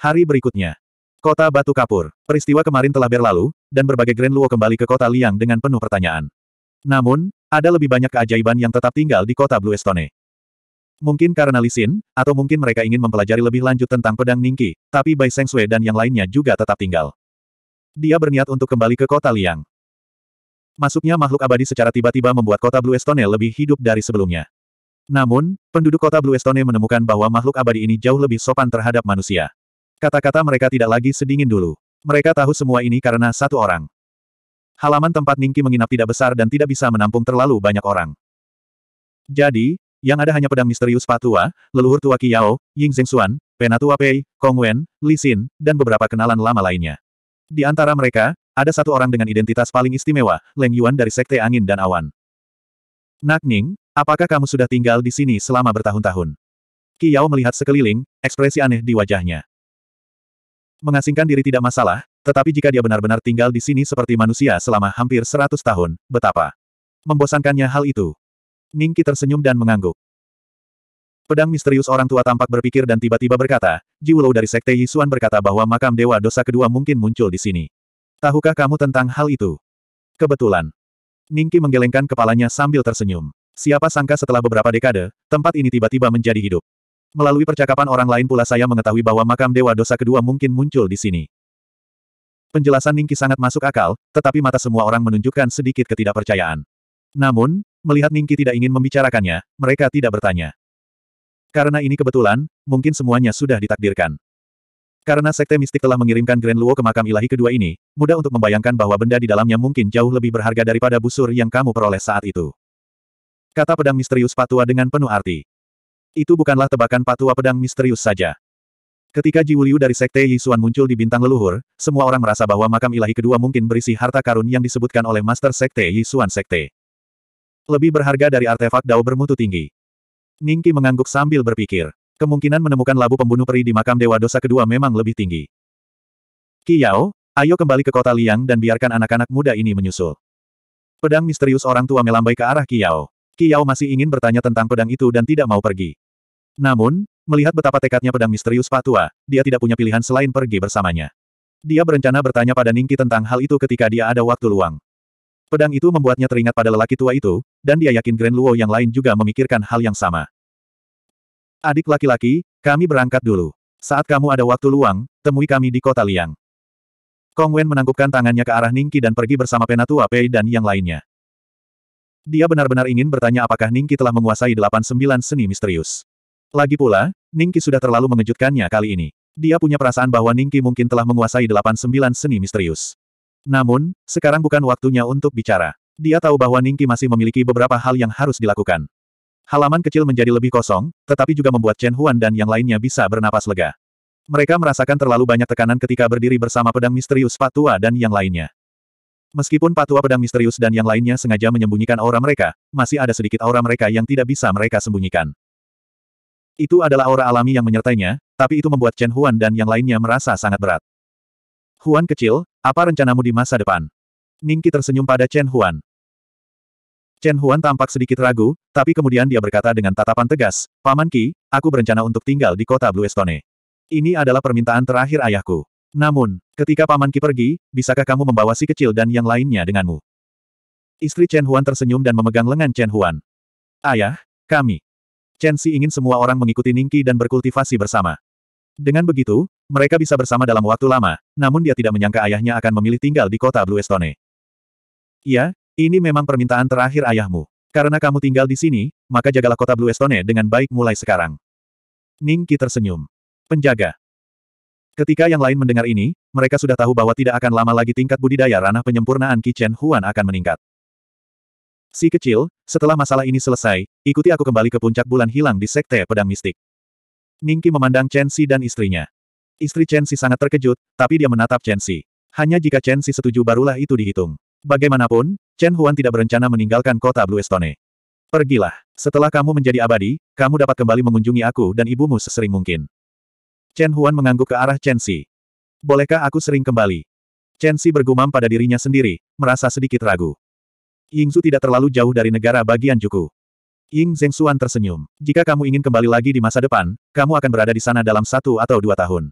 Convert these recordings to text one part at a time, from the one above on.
Hari berikutnya. Kota Batu Kapur. Peristiwa kemarin telah berlalu, dan berbagai Grand Luo kembali ke kota Liang dengan penuh pertanyaan. Namun, ada lebih banyak keajaiban yang tetap tinggal di kota Blue Estone. Mungkin karena Lisin, atau mungkin mereka ingin mempelajari lebih lanjut tentang pedang Ningki, tapi Bai Seng Sui dan yang lainnya juga tetap tinggal. Dia berniat untuk kembali ke kota Liang. Masuknya makhluk abadi secara tiba-tiba membuat kota Blue Estone lebih hidup dari sebelumnya. Namun, penduduk kota Blue Estone menemukan bahwa makhluk abadi ini jauh lebih sopan terhadap manusia. Kata-kata mereka tidak lagi sedingin dulu. Mereka tahu semua ini karena satu orang. Halaman tempat Ningki menginap tidak besar dan tidak bisa menampung terlalu banyak orang. Jadi, yang ada hanya pedang misterius Patua, leluhur tua Kiao, Ying Xuan, Penatua Pei, Kong Wen, Li Xin, dan beberapa kenalan lama lainnya. Di antara mereka, ada satu orang dengan identitas paling istimewa, Leng Yuan dari Sekte Angin dan Awan. Nak Ning, apakah kamu sudah tinggal di sini selama bertahun-tahun? Kiao melihat sekeliling, ekspresi aneh di wajahnya. Mengasingkan diri tidak masalah, tetapi jika dia benar-benar tinggal di sini seperti manusia selama hampir seratus tahun, betapa membosankannya hal itu. Ningki tersenyum dan mengangguk. Pedang misterius orang tua tampak berpikir dan tiba-tiba berkata, Jiwulo dari Sekte Yisuan berkata bahwa makam dewa dosa kedua mungkin muncul di sini. Tahukah kamu tentang hal itu? Kebetulan. Ningki menggelengkan kepalanya sambil tersenyum. Siapa sangka setelah beberapa dekade, tempat ini tiba-tiba menjadi hidup. Melalui percakapan orang lain pula saya mengetahui bahwa makam Dewa Dosa kedua mungkin muncul di sini. Penjelasan Ningki sangat masuk akal, tetapi mata semua orang menunjukkan sedikit ketidakpercayaan. Namun, melihat Ningki tidak ingin membicarakannya, mereka tidak bertanya. Karena ini kebetulan, mungkin semuanya sudah ditakdirkan. Karena Sekte Mistik telah mengirimkan Grand Luo ke makam ilahi kedua ini, mudah untuk membayangkan bahwa benda di dalamnya mungkin jauh lebih berharga daripada busur yang kamu peroleh saat itu. Kata pedang misterius Patua dengan penuh arti. Itu bukanlah tebakan patua pedang misterius saja. Ketika Ji Jiwuliu dari Sekte Yisuan muncul di bintang leluhur, semua orang merasa bahwa makam ilahi kedua mungkin berisi harta karun yang disebutkan oleh Master Sekte Yisuan Sekte. Lebih berharga dari artefak dao bermutu tinggi. Ningki mengangguk sambil berpikir. Kemungkinan menemukan labu pembunuh peri di makam dewa dosa kedua memang lebih tinggi. Kiyao, ayo kembali ke kota Liang dan biarkan anak-anak muda ini menyusul. Pedang misterius orang tua melambai ke arah Kiyao. Yao masih ingin bertanya tentang pedang itu dan tidak mau pergi. Namun, melihat betapa tekadnya pedang misterius Pak dia tidak punya pilihan selain pergi bersamanya. Dia berencana bertanya pada Ningki tentang hal itu ketika dia ada waktu luang. Pedang itu membuatnya teringat pada lelaki tua itu, dan dia yakin Grand Luo yang lain juga memikirkan hal yang sama. Adik laki-laki, kami berangkat dulu. Saat kamu ada waktu luang, temui kami di kota Liang. Kong Wen menangkupkan tangannya ke arah Ningki dan pergi bersama Penatua Pei dan yang lainnya. Dia benar-benar ingin bertanya apakah Ningki telah menguasai delapan sembilan seni misterius. Lagi pula, Ningki sudah terlalu mengejutkannya kali ini. Dia punya perasaan bahwa Ningki mungkin telah menguasai delapan sembilan seni misterius. Namun, sekarang bukan waktunya untuk bicara. Dia tahu bahwa Ningki masih memiliki beberapa hal yang harus dilakukan. Halaman kecil menjadi lebih kosong, tetapi juga membuat Chen Huan dan yang lainnya bisa bernapas lega. Mereka merasakan terlalu banyak tekanan ketika berdiri bersama pedang misterius Fatua dan yang lainnya. Meskipun patua pedang misterius dan yang lainnya sengaja menyembunyikan aura mereka, masih ada sedikit aura mereka yang tidak bisa mereka sembunyikan. Itu adalah aura alami yang menyertainya, tapi itu membuat Chen Huan dan yang lainnya merasa sangat berat. Huan kecil, apa rencanamu di masa depan? Ningki tersenyum pada Chen Huan. Chen Huan tampak sedikit ragu, tapi kemudian dia berkata dengan tatapan tegas, Paman Ki, aku berencana untuk tinggal di kota Blue Estone. Ini adalah permintaan terakhir ayahku. Namun, ketika Paman Ki pergi, bisakah kamu membawa si kecil dan yang lainnya denganmu? Istri Chen Huan tersenyum dan memegang lengan Chen Huan. Ayah, kami. Chen Si ingin semua orang mengikuti Ningki dan berkultivasi bersama. Dengan begitu, mereka bisa bersama dalam waktu lama, namun dia tidak menyangka ayahnya akan memilih tinggal di kota Blue Estone. Ya, ini memang permintaan terakhir ayahmu. Karena kamu tinggal di sini, maka jagalah kota Blue Estone dengan baik mulai sekarang. Ningki tersenyum. Penjaga, Ketika yang lain mendengar ini, mereka sudah tahu bahwa tidak akan lama lagi tingkat budidaya ranah penyempurnaan Kichen Huan akan meningkat. Si kecil, setelah masalah ini selesai, ikuti aku kembali ke puncak bulan hilang di Sekte Pedang Mistik. Ningki memandang Chen Xi dan istrinya. Istri Chen Xi sangat terkejut, tapi dia menatap Chen Xi. Hanya jika Chen Xi setuju barulah itu dihitung. Bagaimanapun, Chen Huan tidak berencana meninggalkan kota Blue Stone. Pergilah. Setelah kamu menjadi abadi, kamu dapat kembali mengunjungi aku dan ibumu sesering mungkin. Chen Huan mengangguk ke arah Chen Xi. Bolehkah aku sering kembali? Chen Xi bergumam pada dirinya sendiri, merasa sedikit ragu. Ying Zhu tidak terlalu jauh dari negara bagian Juku. Ying Xuan tersenyum. Jika kamu ingin kembali lagi di masa depan, kamu akan berada di sana dalam satu atau dua tahun.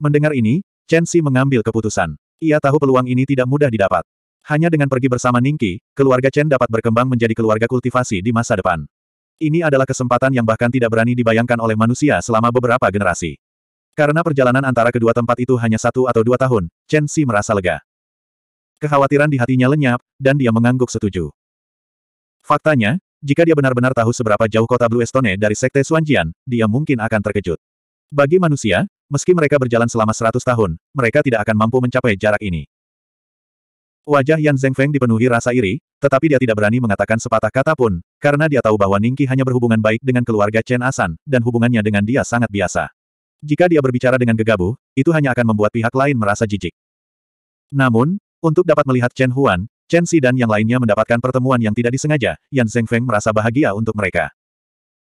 Mendengar ini, Chen Xi mengambil keputusan. Ia tahu peluang ini tidak mudah didapat. Hanya dengan pergi bersama Ningki, keluarga Chen dapat berkembang menjadi keluarga kultivasi di masa depan. Ini adalah kesempatan yang bahkan tidak berani dibayangkan oleh manusia selama beberapa generasi. Karena perjalanan antara kedua tempat itu hanya satu atau dua tahun, Chen Xi merasa lega. Kekhawatiran di hatinya lenyap, dan dia mengangguk setuju. Faktanya, jika dia benar-benar tahu seberapa jauh kota Blue Estone dari Sekte Suanjian, dia mungkin akan terkejut. Bagi manusia, meski mereka berjalan selama seratus tahun, mereka tidak akan mampu mencapai jarak ini. Wajah Yan Zengfeng dipenuhi rasa iri, tetapi dia tidak berani mengatakan sepatah kata pun, karena dia tahu bahwa Ningki hanya berhubungan baik dengan keluarga Chen Asan, dan hubungannya dengan dia sangat biasa. Jika dia berbicara dengan gegabah, itu hanya akan membuat pihak lain merasa jijik. Namun, untuk dapat melihat Chen Huan, Chen Xi dan yang lainnya mendapatkan pertemuan yang tidak disengaja, Yan Zhengfeng merasa bahagia untuk mereka.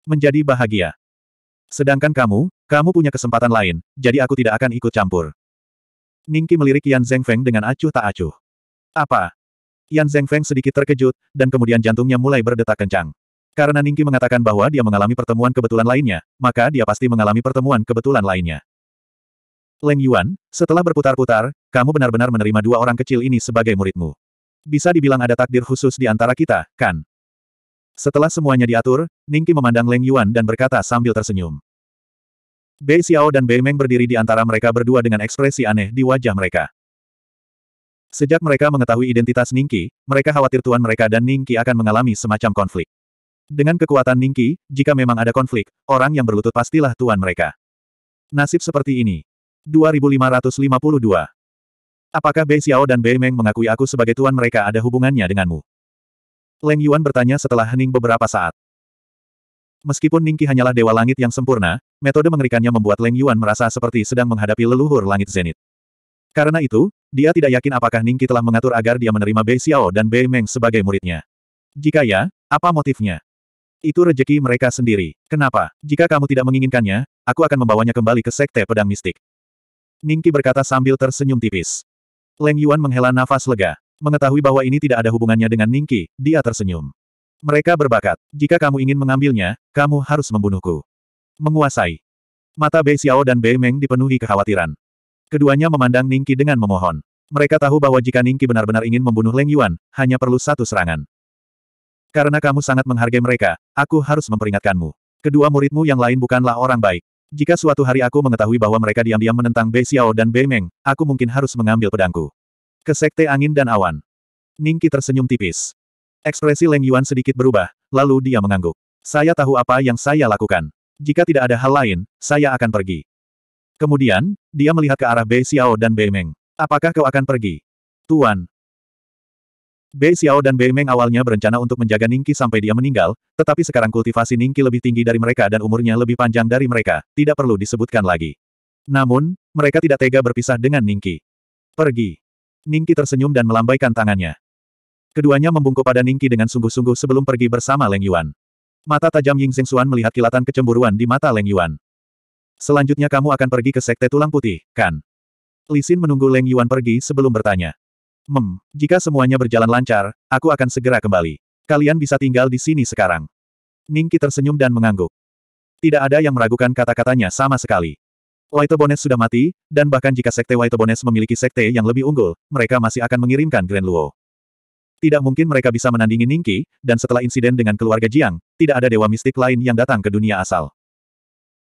Menjadi bahagia. Sedangkan kamu, kamu punya kesempatan lain, jadi aku tidak akan ikut campur. Ningki melirik Yan Zhengfeng dengan acuh tak acuh. Apa? Yan Zhengfeng sedikit terkejut, dan kemudian jantungnya mulai berdetak kencang. Karena Ningki mengatakan bahwa dia mengalami pertemuan kebetulan lainnya, maka dia pasti mengalami pertemuan kebetulan lainnya. Leng Yuan, setelah berputar-putar, kamu benar-benar menerima dua orang kecil ini sebagai muridmu. Bisa dibilang ada takdir khusus di antara kita, kan? Setelah semuanya diatur, Ningki memandang Leng Yuan dan berkata sambil tersenyum. Bei Xiao dan Bei Meng berdiri di antara mereka berdua dengan ekspresi aneh di wajah mereka. Sejak mereka mengetahui identitas Ningki, mereka khawatir tuan mereka dan Ningki akan mengalami semacam konflik. Dengan kekuatan Ningki, jika memang ada konflik, orang yang berlutut pastilah tuan mereka. Nasib seperti ini. 2552. Apakah Bei Xiao dan Bei Meng mengakui aku sebagai tuan mereka ada hubungannya denganmu? Leng Yuan bertanya setelah hening beberapa saat. Meskipun Ningki hanyalah dewa langit yang sempurna, metode mengerikannya membuat Leng Yuan merasa seperti sedang menghadapi leluhur langit zenit. Karena itu, dia tidak yakin apakah Ningki telah mengatur agar dia menerima Bei Xiao dan Bei Meng sebagai muridnya. Jika ya, apa motifnya? Itu rejeki mereka sendiri. Kenapa? Jika kamu tidak menginginkannya, aku akan membawanya kembali ke Sekte Pedang Mistik. Ningki berkata sambil tersenyum tipis. Leng Yuan menghela nafas lega. Mengetahui bahwa ini tidak ada hubungannya dengan Ningki, dia tersenyum. Mereka berbakat. Jika kamu ingin mengambilnya, kamu harus membunuhku. Menguasai. Mata Bei Xiao dan Bei Meng dipenuhi kekhawatiran. Keduanya memandang Ningki dengan memohon. Mereka tahu bahwa jika Ningki benar-benar ingin membunuh Leng Yuan, hanya perlu satu serangan. Karena kamu sangat menghargai mereka, aku harus memperingatkanmu. Kedua muridmu yang lain bukanlah orang baik. Jika suatu hari aku mengetahui bahwa mereka diam-diam menentang Bei Xiao dan Bei Meng, aku mungkin harus mengambil pedangku. Ke Sekte Angin dan Awan. Ningki tersenyum tipis. Ekspresi Leng Yuan sedikit berubah, lalu dia mengangguk. Saya tahu apa yang saya lakukan. Jika tidak ada hal lain, saya akan pergi. Kemudian, dia melihat ke arah Bei Xiao dan Bei Meng. Apakah kau akan pergi? Tuan, Bei Xiao dan Bei Meng awalnya berencana untuk menjaga Ningqi sampai dia meninggal, tetapi sekarang kultivasi Ningqi lebih tinggi dari mereka dan umurnya lebih panjang dari mereka, tidak perlu disebutkan lagi. Namun, mereka tidak tega berpisah dengan Ningqi. Pergi. Ningqi tersenyum dan melambaikan tangannya. Keduanya membungkuk pada Ningqi dengan sungguh-sungguh sebelum pergi bersama Leng Yuan. Mata tajam Ying Xuan melihat kilatan kecemburuan di mata Leng Yuan. Selanjutnya kamu akan pergi ke Sekte Tulang Putih, kan? Li Xin menunggu Leng Yuan pergi sebelum bertanya. Mem, jika semuanya berjalan lancar, aku akan segera kembali. Kalian bisa tinggal di sini sekarang. Ningki tersenyum dan mengangguk. Tidak ada yang meragukan kata-katanya sama sekali. Waitobones sudah mati, dan bahkan jika sekte Waitobones memiliki sekte yang lebih unggul, mereka masih akan mengirimkan Grand Luo. Tidak mungkin mereka bisa menandingi Ningki, dan setelah insiden dengan keluarga Jiang, tidak ada dewa mistik lain yang datang ke dunia asal.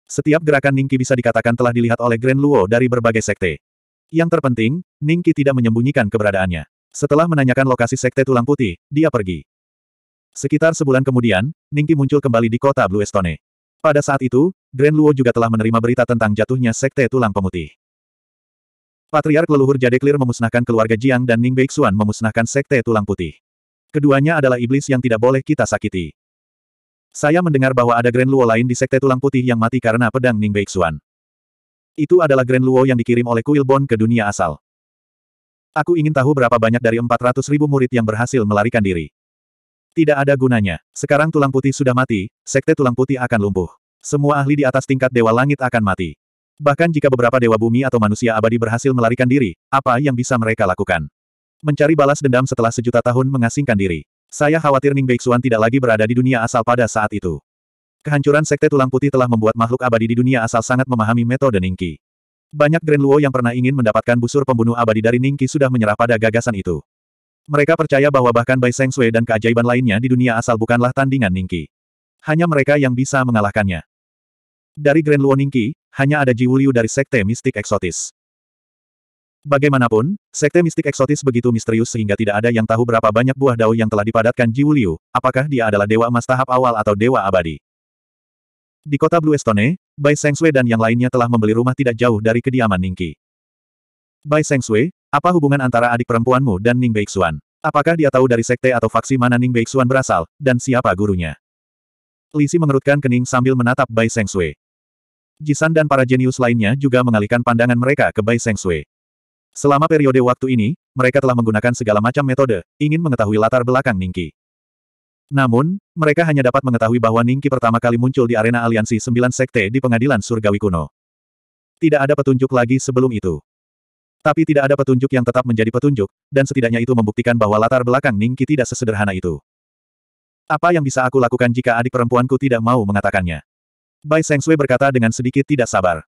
Setiap gerakan Ningki bisa dikatakan telah dilihat oleh Grand Luo dari berbagai sekte. Yang terpenting, Ningki tidak menyembunyikan keberadaannya. Setelah menanyakan lokasi Sekte Tulang Putih, dia pergi. Sekitar sebulan kemudian, Ningki muncul kembali di kota Blue Estone. Pada saat itu, Grand Luo juga telah menerima berita tentang jatuhnya Sekte Tulang Pemutih. Patriark leluhur Jade Clear memusnahkan keluarga Jiang dan Ning Beixuan memusnahkan Sekte Tulang Putih. Keduanya adalah iblis yang tidak boleh kita sakiti. Saya mendengar bahwa ada Grand Luo lain di Sekte Tulang Putih yang mati karena pedang Ning Beixuan. Itu adalah Grand Luo yang dikirim oleh Kuil Bon ke dunia asal. Aku ingin tahu berapa banyak dari 400 ribu murid yang berhasil melarikan diri. Tidak ada gunanya. Sekarang tulang putih sudah mati, sekte tulang putih akan lumpuh. Semua ahli di atas tingkat dewa langit akan mati. Bahkan jika beberapa dewa bumi atau manusia abadi berhasil melarikan diri, apa yang bisa mereka lakukan? Mencari balas dendam setelah sejuta tahun mengasingkan diri. Saya khawatir Ning Beixuan tidak lagi berada di dunia asal pada saat itu. Kehancuran Sekte Tulang Putih telah membuat makhluk abadi di dunia asal sangat memahami metode Ningki. Banyak Grand Luo yang pernah ingin mendapatkan busur pembunuh abadi dari Ningki sudah menyerah pada gagasan itu. Mereka percaya bahwa bahkan Bai Seng Sui dan keajaiban lainnya di dunia asal bukanlah tandingan Ningki. Hanya mereka yang bisa mengalahkannya. Dari Grand Luo Ningki, hanya ada Ji Wuliu dari Sekte Mistik Eksotis. Bagaimanapun, Sekte Mistik Eksotis begitu misterius sehingga tidak ada yang tahu berapa banyak buah dao yang telah dipadatkan Ji Wuliu, apakah dia adalah Dewa Emas tahap awal atau Dewa Abadi. Di kota Blue Stone, Bai Sui dan yang lainnya telah membeli rumah tidak jauh dari kediaman Ningki. Bai Sui, apa hubungan antara adik perempuanmu dan Ning Beixuan? Apakah dia tahu dari sekte atau faksi mana Ning Beixuan berasal, dan siapa gurunya? Lisi mengerutkan kening sambil menatap Bai Sengsue. Jisan dan para jenius lainnya juga mengalihkan pandangan mereka ke Bai Sui. Selama periode waktu ini, mereka telah menggunakan segala macam metode, ingin mengetahui latar belakang Ningki. Namun, mereka hanya dapat mengetahui bahwa Ningki pertama kali muncul di arena aliansi sembilan sekte di pengadilan surgawi kuno. Tidak ada petunjuk lagi sebelum itu. Tapi tidak ada petunjuk yang tetap menjadi petunjuk, dan setidaknya itu membuktikan bahwa latar belakang Ningki tidak sesederhana itu. Apa yang bisa aku lakukan jika adik perempuanku tidak mau mengatakannya? Bai Sengsui berkata dengan sedikit tidak sabar.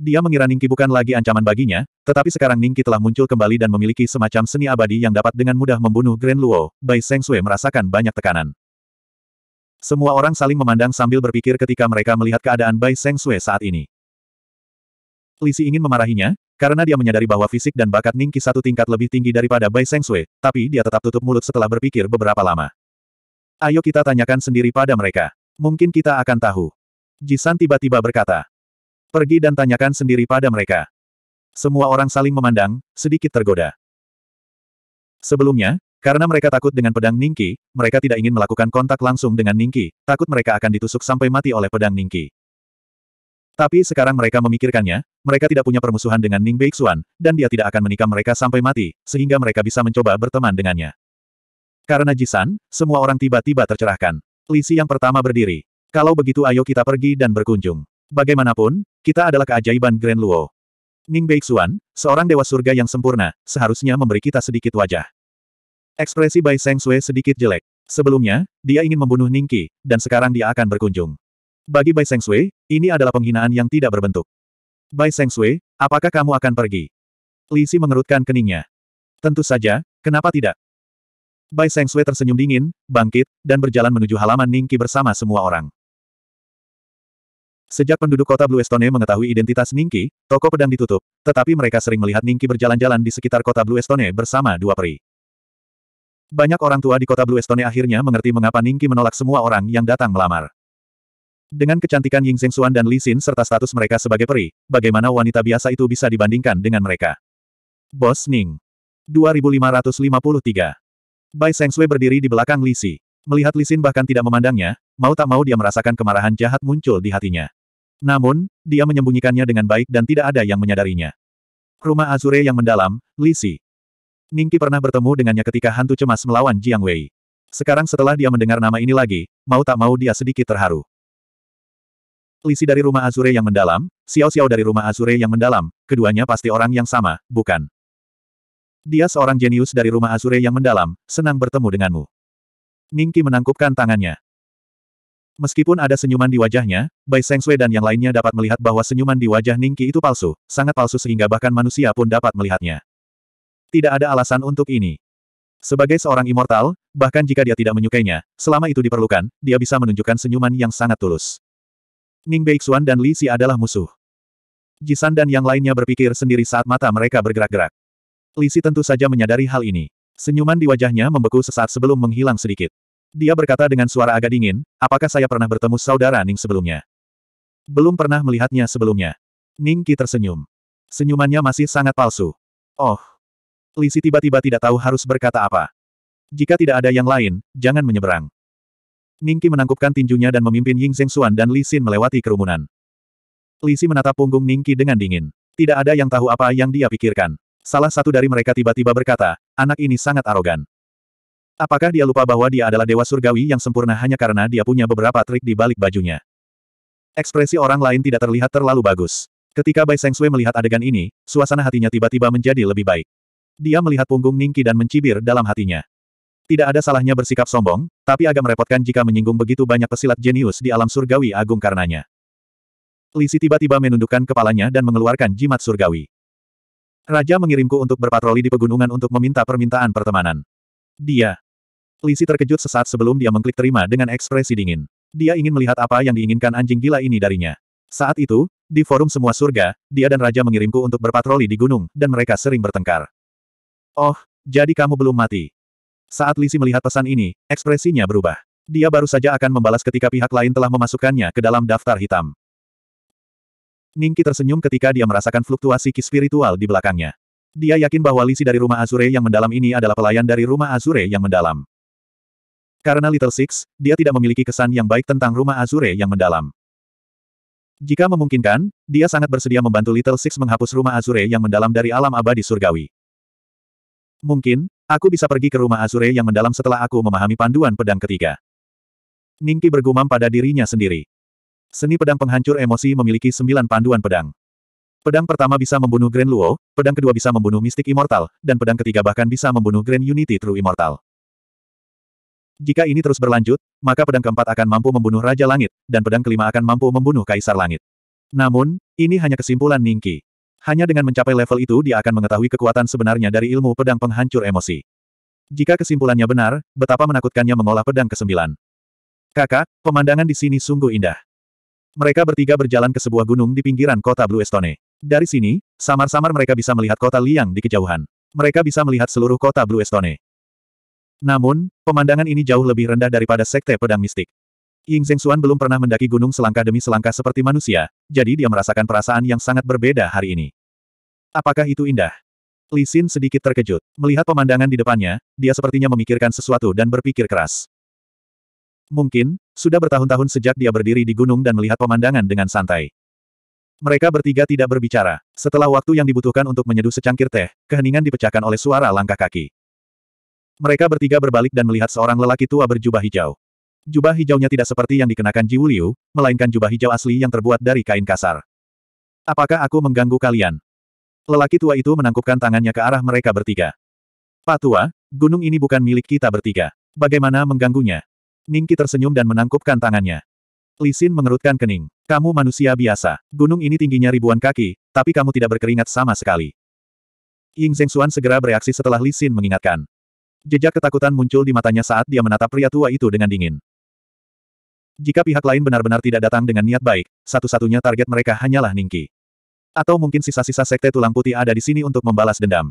Dia mengira Ningki bukan lagi ancaman baginya, tetapi sekarang Ningki telah muncul kembali dan memiliki semacam seni abadi yang dapat dengan mudah membunuh Grand Luo, Bai Seng Sui merasakan banyak tekanan. Semua orang saling memandang sambil berpikir ketika mereka melihat keadaan Bai Seng Sui saat ini. Lisi ingin memarahinya, karena dia menyadari bahwa fisik dan bakat Ningki satu tingkat lebih tinggi daripada Bai Seng Sui, tapi dia tetap tutup mulut setelah berpikir beberapa lama. Ayo kita tanyakan sendiri pada mereka. Mungkin kita akan tahu. Jisan tiba-tiba berkata. Pergi dan tanyakan sendiri pada mereka. Semua orang saling memandang, sedikit tergoda. Sebelumnya, karena mereka takut dengan pedang Ningki, mereka tidak ingin melakukan kontak langsung dengan Ningki, takut mereka akan ditusuk sampai mati oleh pedang Ningki. Tapi sekarang mereka memikirkannya, mereka tidak punya permusuhan dengan Ning Beixuan, dan dia tidak akan menikam mereka sampai mati, sehingga mereka bisa mencoba berteman dengannya. Karena Jisan, semua orang tiba-tiba tercerahkan. Lisi yang pertama berdiri. Kalau begitu ayo kita pergi dan berkunjung. Bagaimanapun, kita adalah keajaiban Grand Luo. Ning Beixuan, seorang dewa surga yang sempurna, seharusnya memberi kita sedikit wajah. Ekspresi Bai Seng Sui sedikit jelek. Sebelumnya, dia ingin membunuh Ning Qi, dan sekarang dia akan berkunjung. Bagi Bai Seng Sui, ini adalah penghinaan yang tidak berbentuk. Bai Seng Sui, apakah kamu akan pergi? Li Si mengerutkan keningnya. Tentu saja, kenapa tidak? Bai Seng Sui tersenyum dingin, bangkit, dan berjalan menuju halaman Ning Qi bersama semua orang. Sejak penduduk kota Blue Estone mengetahui identitas Ningki, toko pedang ditutup, tetapi mereka sering melihat Ningki berjalan-jalan di sekitar kota Blue Estone bersama dua peri. Banyak orang tua di kota Blue Estone akhirnya mengerti mengapa Ningki menolak semua orang yang datang melamar. Dengan kecantikan Ying Xuan dan Li Xin serta status mereka sebagai peri, bagaimana wanita biasa itu bisa dibandingkan dengan mereka? Bos Ning. 2553. Bai Sui berdiri di belakang Li Xi. Melihat Li Xin bahkan tidak memandangnya, mau tak mau dia merasakan kemarahan jahat muncul di hatinya. Namun, dia menyembunyikannya dengan baik dan tidak ada yang menyadarinya. Rumah Azure yang mendalam, Lisi. Ningki pernah bertemu dengannya ketika hantu cemas melawan Jiang Wei. Sekarang setelah dia mendengar nama ini lagi, mau tak mau dia sedikit terharu. Lisi dari rumah Azure yang mendalam, Xiao Xiao dari rumah Azure yang mendalam, keduanya pasti orang yang sama, bukan? Dia seorang jenius dari rumah Azure yang mendalam, senang bertemu denganmu. Ningki menangkupkan tangannya. Meskipun ada senyuman di wajahnya, Bai Sengsui dan yang lainnya dapat melihat bahwa senyuman di wajah Ningki itu palsu, sangat palsu sehingga bahkan manusia pun dapat melihatnya. Tidak ada alasan untuk ini. Sebagai seorang immortal, bahkan jika dia tidak menyukainya, selama itu diperlukan, dia bisa menunjukkan senyuman yang sangat tulus. Ning Beixuan dan Li Xi adalah musuh. Jisan dan yang lainnya berpikir sendiri saat mata mereka bergerak-gerak. Li Xi tentu saja menyadari hal ini. Senyuman di wajahnya membeku sesaat sebelum menghilang sedikit. Dia berkata dengan suara agak dingin, apakah saya pernah bertemu saudara Ning sebelumnya? Belum pernah melihatnya sebelumnya. Ning Qi tersenyum. Senyumannya masih sangat palsu. Oh. Lisi tiba-tiba tidak tahu harus berkata apa. Jika tidak ada yang lain, jangan menyeberang. Ning Qi menangkupkan tinjunya dan memimpin Ying Xuan dan Li Xin melewati kerumunan. Lisi menatap punggung Ning Qi dengan dingin. Tidak ada yang tahu apa yang dia pikirkan. Salah satu dari mereka tiba-tiba berkata, anak ini sangat arogan. Apakah dia lupa bahwa dia adalah dewa surgawi yang sempurna hanya karena dia punya beberapa trik di balik bajunya? Ekspresi orang lain tidak terlihat terlalu bagus. Ketika Bai Seng Sui melihat adegan ini, suasana hatinya tiba-tiba menjadi lebih baik. Dia melihat punggung Ningki dan mencibir dalam hatinya. Tidak ada salahnya bersikap sombong, tapi agak merepotkan jika menyinggung begitu banyak pesilat jenius di alam surgawi agung karenanya. Lisi tiba-tiba menundukkan kepalanya dan mengeluarkan jimat surgawi. Raja mengirimku untuk berpatroli di pegunungan untuk meminta permintaan pertemanan. Dia. Lisi terkejut sesaat sebelum dia mengklik terima dengan ekspresi dingin. Dia ingin melihat apa yang diinginkan anjing gila ini darinya. Saat itu, di forum semua surga, dia dan Raja mengirimku untuk berpatroli di gunung, dan mereka sering bertengkar. Oh, jadi kamu belum mati. Saat Lisi melihat pesan ini, ekspresinya berubah. Dia baru saja akan membalas ketika pihak lain telah memasukkannya ke dalam daftar hitam. Ningki tersenyum ketika dia merasakan fluktuasi ki spiritual di belakangnya. Dia yakin bahwa Lisi dari rumah Azure yang mendalam ini adalah pelayan dari rumah Azure yang mendalam. Karena Little Six, dia tidak memiliki kesan yang baik tentang rumah Azure yang mendalam. Jika memungkinkan, dia sangat bersedia membantu Little Six menghapus rumah Azure yang mendalam dari alam abadi surgawi. Mungkin, aku bisa pergi ke rumah Azure yang mendalam setelah aku memahami panduan pedang ketiga. Ningki bergumam pada dirinya sendiri. Seni pedang penghancur emosi memiliki sembilan panduan pedang. Pedang pertama bisa membunuh Grand Luo, pedang kedua bisa membunuh Mystic Immortal, dan pedang ketiga bahkan bisa membunuh Grand Unity True Immortal. Jika ini terus berlanjut, maka pedang keempat akan mampu membunuh Raja Langit, dan pedang kelima akan mampu membunuh Kaisar Langit. Namun, ini hanya kesimpulan Ningki. Hanya dengan mencapai level itu dia akan mengetahui kekuatan sebenarnya dari ilmu pedang penghancur emosi. Jika kesimpulannya benar, betapa menakutkannya mengolah pedang kesembilan. Kakak, pemandangan di sini sungguh indah. Mereka bertiga berjalan ke sebuah gunung di pinggiran kota Blue Estone. Dari sini, samar-samar mereka bisa melihat kota Liang di kejauhan. Mereka bisa melihat seluruh kota Blue Estone. Namun, pemandangan ini jauh lebih rendah daripada Sekte Pedang Mistik. Ying Zhengxuan belum pernah mendaki gunung selangkah demi selangkah seperti manusia, jadi dia merasakan perasaan yang sangat berbeda hari ini. Apakah itu indah? Li Xin sedikit terkejut. Melihat pemandangan di depannya, dia sepertinya memikirkan sesuatu dan berpikir keras. Mungkin, sudah bertahun-tahun sejak dia berdiri di gunung dan melihat pemandangan dengan santai. Mereka bertiga tidak berbicara. Setelah waktu yang dibutuhkan untuk menyeduh secangkir teh, keheningan dipecahkan oleh suara langkah kaki. Mereka bertiga berbalik dan melihat seorang lelaki tua berjubah hijau. Jubah hijaunya tidak seperti yang dikenakan Ji Wuliu, melainkan jubah hijau asli yang terbuat dari kain kasar. Apakah aku mengganggu kalian? Lelaki tua itu menangkupkan tangannya ke arah mereka bertiga. Pak tua, gunung ini bukan milik kita bertiga. Bagaimana mengganggunya? Ningki tersenyum dan menangkupkan tangannya. Lisin mengerutkan kening. Kamu manusia biasa. Gunung ini tingginya ribuan kaki, tapi kamu tidak berkeringat sama sekali. Ying Zhengxuan segera bereaksi setelah Li Xin mengingatkan. Jejak ketakutan muncul di matanya saat dia menatap pria tua itu dengan dingin. Jika pihak lain benar-benar tidak datang dengan niat baik, satu-satunya target mereka hanyalah Ningki. Atau mungkin sisa-sisa sekte tulang putih ada di sini untuk membalas dendam.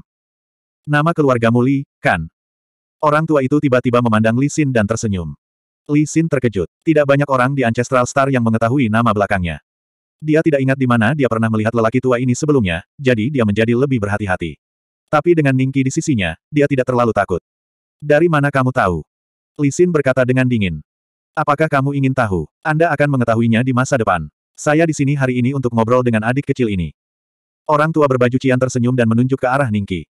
Nama keluarga Li, kan? Orang tua itu tiba-tiba memandang Li Xin dan tersenyum. Li Xin terkejut. Tidak banyak orang di Ancestral Star yang mengetahui nama belakangnya. Dia tidak ingat di mana dia pernah melihat lelaki tua ini sebelumnya, jadi dia menjadi lebih berhati-hati. Tapi dengan Ningki di sisinya, dia tidak terlalu takut. Dari mana kamu tahu? Li Xin berkata dengan dingin. Apakah kamu ingin tahu? Anda akan mengetahuinya di masa depan. Saya di sini hari ini untuk ngobrol dengan adik kecil ini. Orang tua berbaju Cian tersenyum dan menunjuk ke arah Ningki.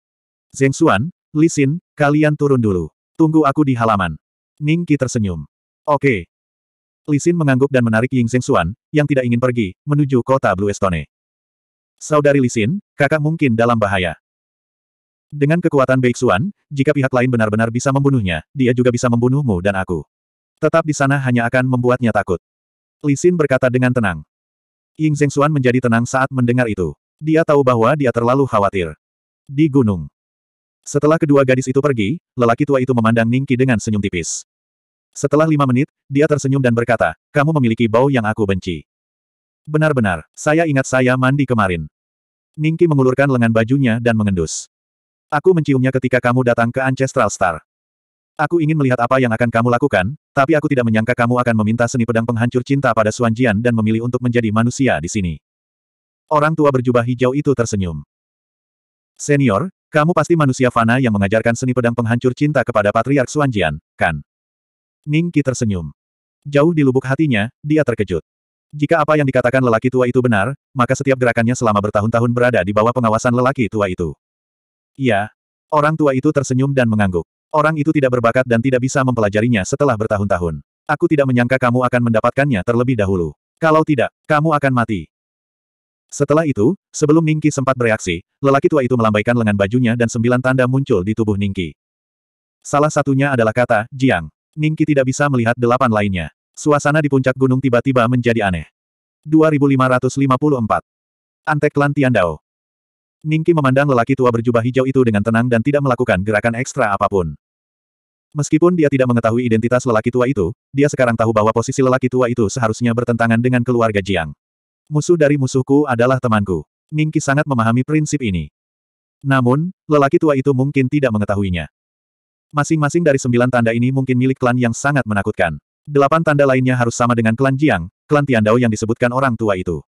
Zeng Xuan, Li Xin, kalian turun dulu. Tunggu aku di halaman. Ningki tersenyum. Oke. Okay. Lisin mengangguk dan menarik Ying Xuan, yang tidak ingin pergi, menuju kota Blue Estone. Saudari Lisin, kakak mungkin dalam bahaya. Dengan kekuatan Xuan, jika pihak lain benar-benar bisa membunuhnya, dia juga bisa membunuhmu dan aku. Tetap di sana hanya akan membuatnya takut. Lisin berkata dengan tenang. Ying Xuan menjadi tenang saat mendengar itu. Dia tahu bahwa dia terlalu khawatir. Di gunung. Setelah kedua gadis itu pergi, lelaki tua itu memandang Ningki dengan senyum tipis. Setelah lima menit, dia tersenyum dan berkata, kamu memiliki bau yang aku benci. Benar-benar, saya ingat saya mandi kemarin. Ningki mengulurkan lengan bajunya dan mengendus. Aku menciumnya ketika kamu datang ke Ancestral Star. Aku ingin melihat apa yang akan kamu lakukan, tapi aku tidak menyangka kamu akan meminta seni pedang penghancur cinta pada Suanjian dan memilih untuk menjadi manusia di sini. Orang tua berjubah hijau itu tersenyum. Senior, kamu pasti manusia fana yang mengajarkan seni pedang penghancur cinta kepada Patriark Suanjian, kan? Ning Qi tersenyum. Jauh di lubuk hatinya, dia terkejut. Jika apa yang dikatakan lelaki tua itu benar, maka setiap gerakannya selama bertahun-tahun berada di bawah pengawasan lelaki tua itu. Iya. Orang tua itu tersenyum dan mengangguk. Orang itu tidak berbakat dan tidak bisa mempelajarinya setelah bertahun-tahun. Aku tidak menyangka kamu akan mendapatkannya terlebih dahulu. Kalau tidak, kamu akan mati. Setelah itu, sebelum Ningki sempat bereaksi, lelaki tua itu melambaikan lengan bajunya dan sembilan tanda muncul di tubuh Ningki. Salah satunya adalah kata, Jiang. Ningki tidak bisa melihat delapan lainnya. Suasana di puncak gunung tiba-tiba menjadi aneh. 2554. Antek Lan Tiandao. Ningki memandang lelaki tua berjubah hijau itu dengan tenang dan tidak melakukan gerakan ekstra apapun. Meskipun dia tidak mengetahui identitas lelaki tua itu, dia sekarang tahu bahwa posisi lelaki tua itu seharusnya bertentangan dengan keluarga Jiang. Musuh dari musuhku adalah temanku. Ningki sangat memahami prinsip ini. Namun, lelaki tua itu mungkin tidak mengetahuinya. Masing-masing dari sembilan tanda ini mungkin milik klan yang sangat menakutkan. Delapan tanda lainnya harus sama dengan klan Jiang, klan Tiandao yang disebutkan orang tua itu.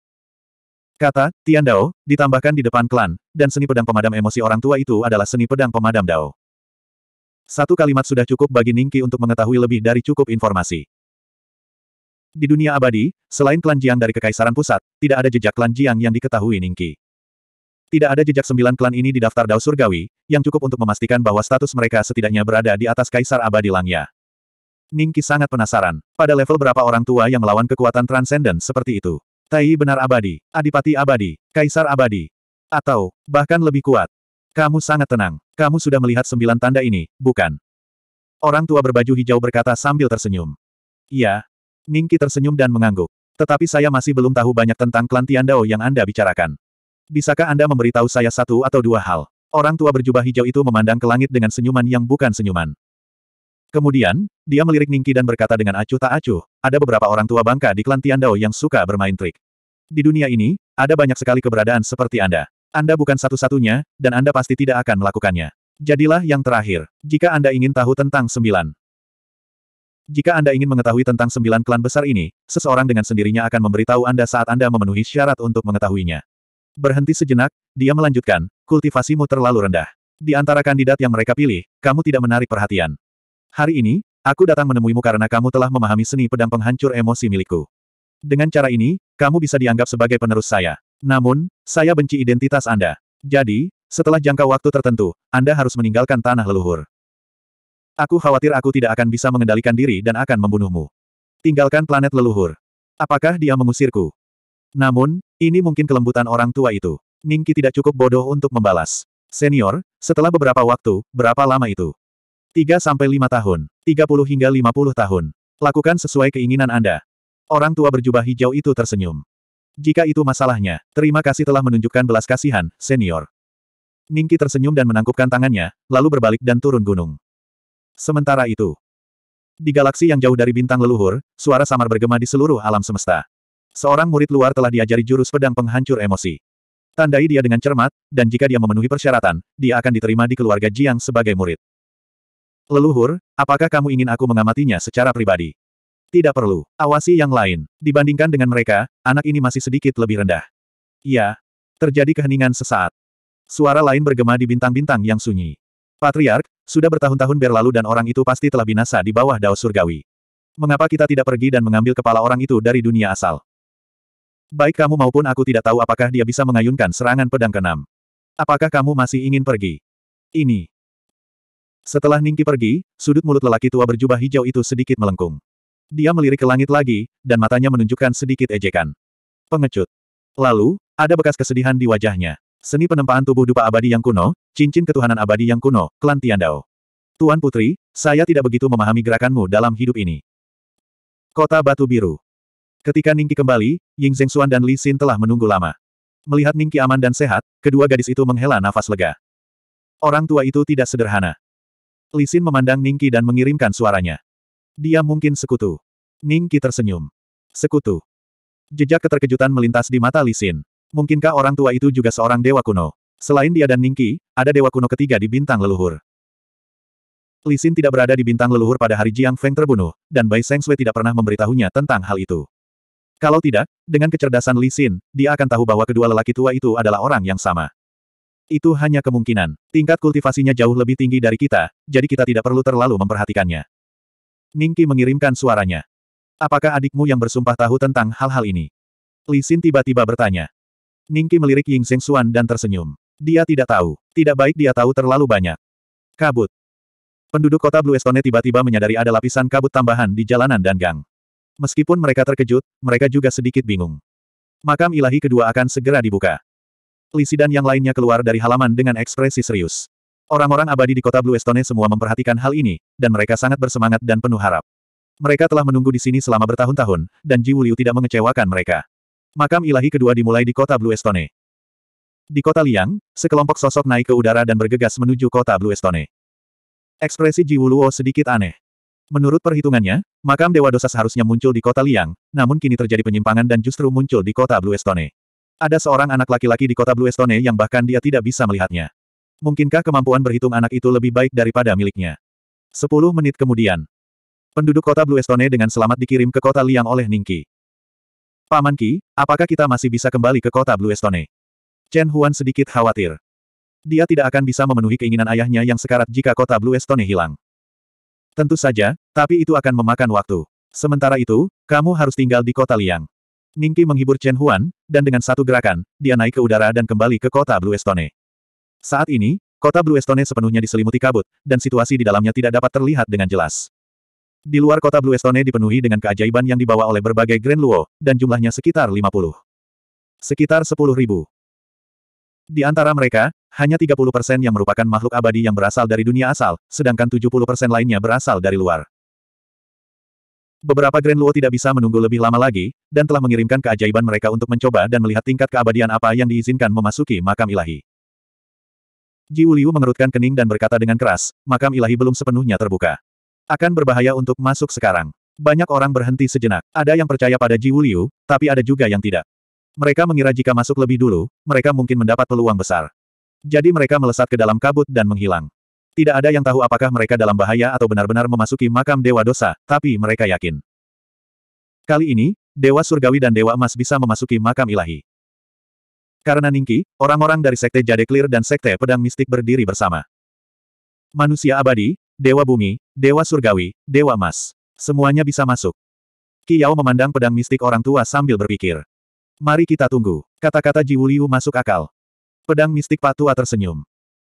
Kata, Dao ditambahkan di depan klan, dan seni pedang pemadam emosi orang tua itu adalah seni pedang pemadam Dao. Satu kalimat sudah cukup bagi Ningki untuk mengetahui lebih dari cukup informasi. Di dunia abadi, selain klan Jiang dari Kekaisaran Pusat, tidak ada jejak klan Jiang yang diketahui Ningki. Tidak ada jejak sembilan klan ini di daftar Dao Surgawi, yang cukup untuk memastikan bahwa status mereka setidaknya berada di atas Kaisar Abadi Langya. Ningki sangat penasaran. Pada level berapa orang tua yang melawan kekuatan transenden seperti itu? Tai benar abadi, adipati abadi, kaisar abadi. Atau, bahkan lebih kuat. Kamu sangat tenang. Kamu sudah melihat sembilan tanda ini, bukan? Orang tua berbaju hijau berkata sambil tersenyum. Iya. Ningki tersenyum dan mengangguk. Tetapi saya masih belum tahu banyak tentang klan Tiandao yang Anda bicarakan. Bisakah Anda memberitahu saya satu atau dua hal? Orang tua berjubah hijau itu memandang ke langit dengan senyuman yang bukan senyuman. Kemudian, dia melirik Ningki dan berkata dengan acuh tak acuh, ada beberapa orang tua bangka di klan Tiandao yang suka bermain trik. Di dunia ini, ada banyak sekali keberadaan seperti Anda. Anda bukan satu-satunya, dan Anda pasti tidak akan melakukannya. Jadilah yang terakhir, jika Anda ingin tahu tentang sembilan. Jika Anda ingin mengetahui tentang sembilan klan besar ini, seseorang dengan sendirinya akan memberitahu Anda saat Anda memenuhi syarat untuk mengetahuinya. Berhenti sejenak, dia melanjutkan, kultivasimu terlalu rendah. Di antara kandidat yang mereka pilih, kamu tidak menarik perhatian. Hari ini, aku datang menemuimu karena kamu telah memahami seni pedang penghancur emosi milikku. Dengan cara ini, kamu bisa dianggap sebagai penerus saya. Namun, saya benci identitas Anda. Jadi, setelah jangka waktu tertentu, Anda harus meninggalkan tanah leluhur. Aku khawatir aku tidak akan bisa mengendalikan diri dan akan membunuhmu. Tinggalkan planet leluhur. Apakah dia mengusirku? Namun, ini mungkin kelembutan orang tua itu. Ningki tidak cukup bodoh untuk membalas. Senior, setelah beberapa waktu, berapa lama itu? 3 sampai 5 tahun, 30 hingga 50 tahun. Lakukan sesuai keinginan Anda. Orang tua berjubah hijau itu tersenyum. Jika itu masalahnya, terima kasih telah menunjukkan belas kasihan, senior. Ningki tersenyum dan menangkupkan tangannya, lalu berbalik dan turun gunung. Sementara itu, di galaksi yang jauh dari bintang leluhur, suara samar bergema di seluruh alam semesta. Seorang murid luar telah diajari jurus pedang penghancur emosi. Tandai dia dengan cermat, dan jika dia memenuhi persyaratan, dia akan diterima di keluarga Jiang sebagai murid. Leluhur, apakah kamu ingin aku mengamatinya secara pribadi? Tidak perlu. Awasi yang lain. Dibandingkan dengan mereka, anak ini masih sedikit lebih rendah. Iya. Terjadi keheningan sesaat. Suara lain bergema di bintang-bintang yang sunyi. Patriark, sudah bertahun-tahun berlalu dan orang itu pasti telah binasa di bawah Dao Surgawi. Mengapa kita tidak pergi dan mengambil kepala orang itu dari dunia asal? Baik kamu maupun aku tidak tahu apakah dia bisa mengayunkan serangan pedang keenam. Apakah kamu masih ingin pergi? Ini. Setelah Ningki pergi, sudut mulut lelaki tua berjubah hijau itu sedikit melengkung. Dia melirik ke langit lagi, dan matanya menunjukkan sedikit ejekan. Pengecut. Lalu, ada bekas kesedihan di wajahnya. Seni penempaan tubuh dupa abadi yang kuno, cincin ketuhanan abadi yang kuno, klan Tiandao. Tuan Putri, saya tidak begitu memahami gerakanmu dalam hidup ini. Kota Batu Biru. Ketika Ningki kembali, Ying Zhengxuan dan Li Xin telah menunggu lama. Melihat Ningki aman dan sehat, kedua gadis itu menghela nafas lega. Orang tua itu tidak sederhana. Li Xin memandang Ningki dan mengirimkan suaranya. Dia mungkin sekutu. Ningki tersenyum. Sekutu. Jejak keterkejutan melintas di mata Li Xin. Mungkinkah orang tua itu juga seorang dewa kuno? Selain dia dan Ningki, ada dewa kuno ketiga di bintang leluhur. Li Xin tidak berada di bintang leluhur pada hari Jiang Feng terbunuh, dan Bai Seng Sui tidak pernah memberitahunya tentang hal itu. Kalau tidak, dengan kecerdasan Li Xin, dia akan tahu bahwa kedua lelaki tua itu adalah orang yang sama. Itu hanya kemungkinan. Tingkat kultivasinya jauh lebih tinggi dari kita, jadi kita tidak perlu terlalu memperhatikannya. Ningki mengirimkan suaranya. Apakah adikmu yang bersumpah tahu tentang hal-hal ini? Li Xin tiba-tiba bertanya. Ningki melirik Ying Seng Xuan dan tersenyum. Dia tidak tahu. Tidak baik dia tahu terlalu banyak. Kabut. Penduduk kota Blue Estone tiba-tiba menyadari ada lapisan kabut tambahan di jalanan dan gang. Meskipun mereka terkejut, mereka juga sedikit bingung. Makam ilahi kedua akan segera dibuka. Lisi dan yang lainnya keluar dari halaman dengan ekspresi serius. Orang-orang abadi di kota Blue Estone semua memperhatikan hal ini, dan mereka sangat bersemangat dan penuh harap. Mereka telah menunggu di sini selama bertahun-tahun, dan Ji Wuliu tidak mengecewakan mereka. Makam ilahi kedua dimulai di kota Blue Estone. Di kota Liang, sekelompok sosok naik ke udara dan bergegas menuju kota Blue Estone. Ekspresi Ji Wuluo sedikit aneh. Menurut perhitungannya, makam Dewa Dosa seharusnya muncul di kota Liang, namun kini terjadi penyimpangan dan justru muncul di kota Blue Estone. Ada seorang anak laki-laki di kota Blue Estone yang bahkan dia tidak bisa melihatnya. Mungkinkah kemampuan berhitung anak itu lebih baik daripada miliknya? Sepuluh menit kemudian, penduduk kota Blue Estone dengan selamat dikirim ke kota Liang oleh Ningki. Paman Ki, apakah kita masih bisa kembali ke kota Blue Estone? Chen Huan sedikit khawatir. Dia tidak akan bisa memenuhi keinginan ayahnya yang sekarat jika kota Blue Estone hilang. Tentu saja, tapi itu akan memakan waktu. Sementara itu, kamu harus tinggal di kota Liang. Ningki menghibur Chen Huan, dan dengan satu gerakan, dia naik ke udara dan kembali ke kota Blue Estone. Saat ini, kota Blue Estone sepenuhnya diselimuti kabut, dan situasi di dalamnya tidak dapat terlihat dengan jelas. Di luar kota Blue Estone dipenuhi dengan keajaiban yang dibawa oleh berbagai Grand Luo, dan jumlahnya sekitar 50. Sekitar 10 ribu. Di antara mereka, hanya 30% yang merupakan makhluk abadi yang berasal dari dunia asal, sedangkan 70% lainnya berasal dari luar. Beberapa Grand Luo tidak bisa menunggu lebih lama lagi, dan telah mengirimkan keajaiban mereka untuk mencoba dan melihat tingkat keabadian apa yang diizinkan memasuki makam ilahi. Ji Wuliu mengerutkan kening dan berkata dengan keras, makam ilahi belum sepenuhnya terbuka. Akan berbahaya untuk masuk sekarang. Banyak orang berhenti sejenak. Ada yang percaya pada Ji Wuliu, tapi ada juga yang tidak. Mereka mengira jika masuk lebih dulu, mereka mungkin mendapat peluang besar. Jadi mereka melesat ke dalam kabut dan menghilang. Tidak ada yang tahu apakah mereka dalam bahaya atau benar-benar memasuki makam Dewa Dosa, tapi mereka yakin. Kali ini, Dewa Surgawi dan Dewa Emas bisa memasuki makam ilahi. Karena Ningki, orang-orang dari Sekte Jade Clear dan Sekte Pedang Mistik berdiri bersama. Manusia abadi, Dewa Bumi, Dewa Surgawi, Dewa Emas. Semuanya bisa masuk. Kiyao memandang pedang mistik orang tua sambil berpikir. Mari kita tunggu. Kata-kata Jiwuliu masuk akal. Pedang mistik patua tersenyum.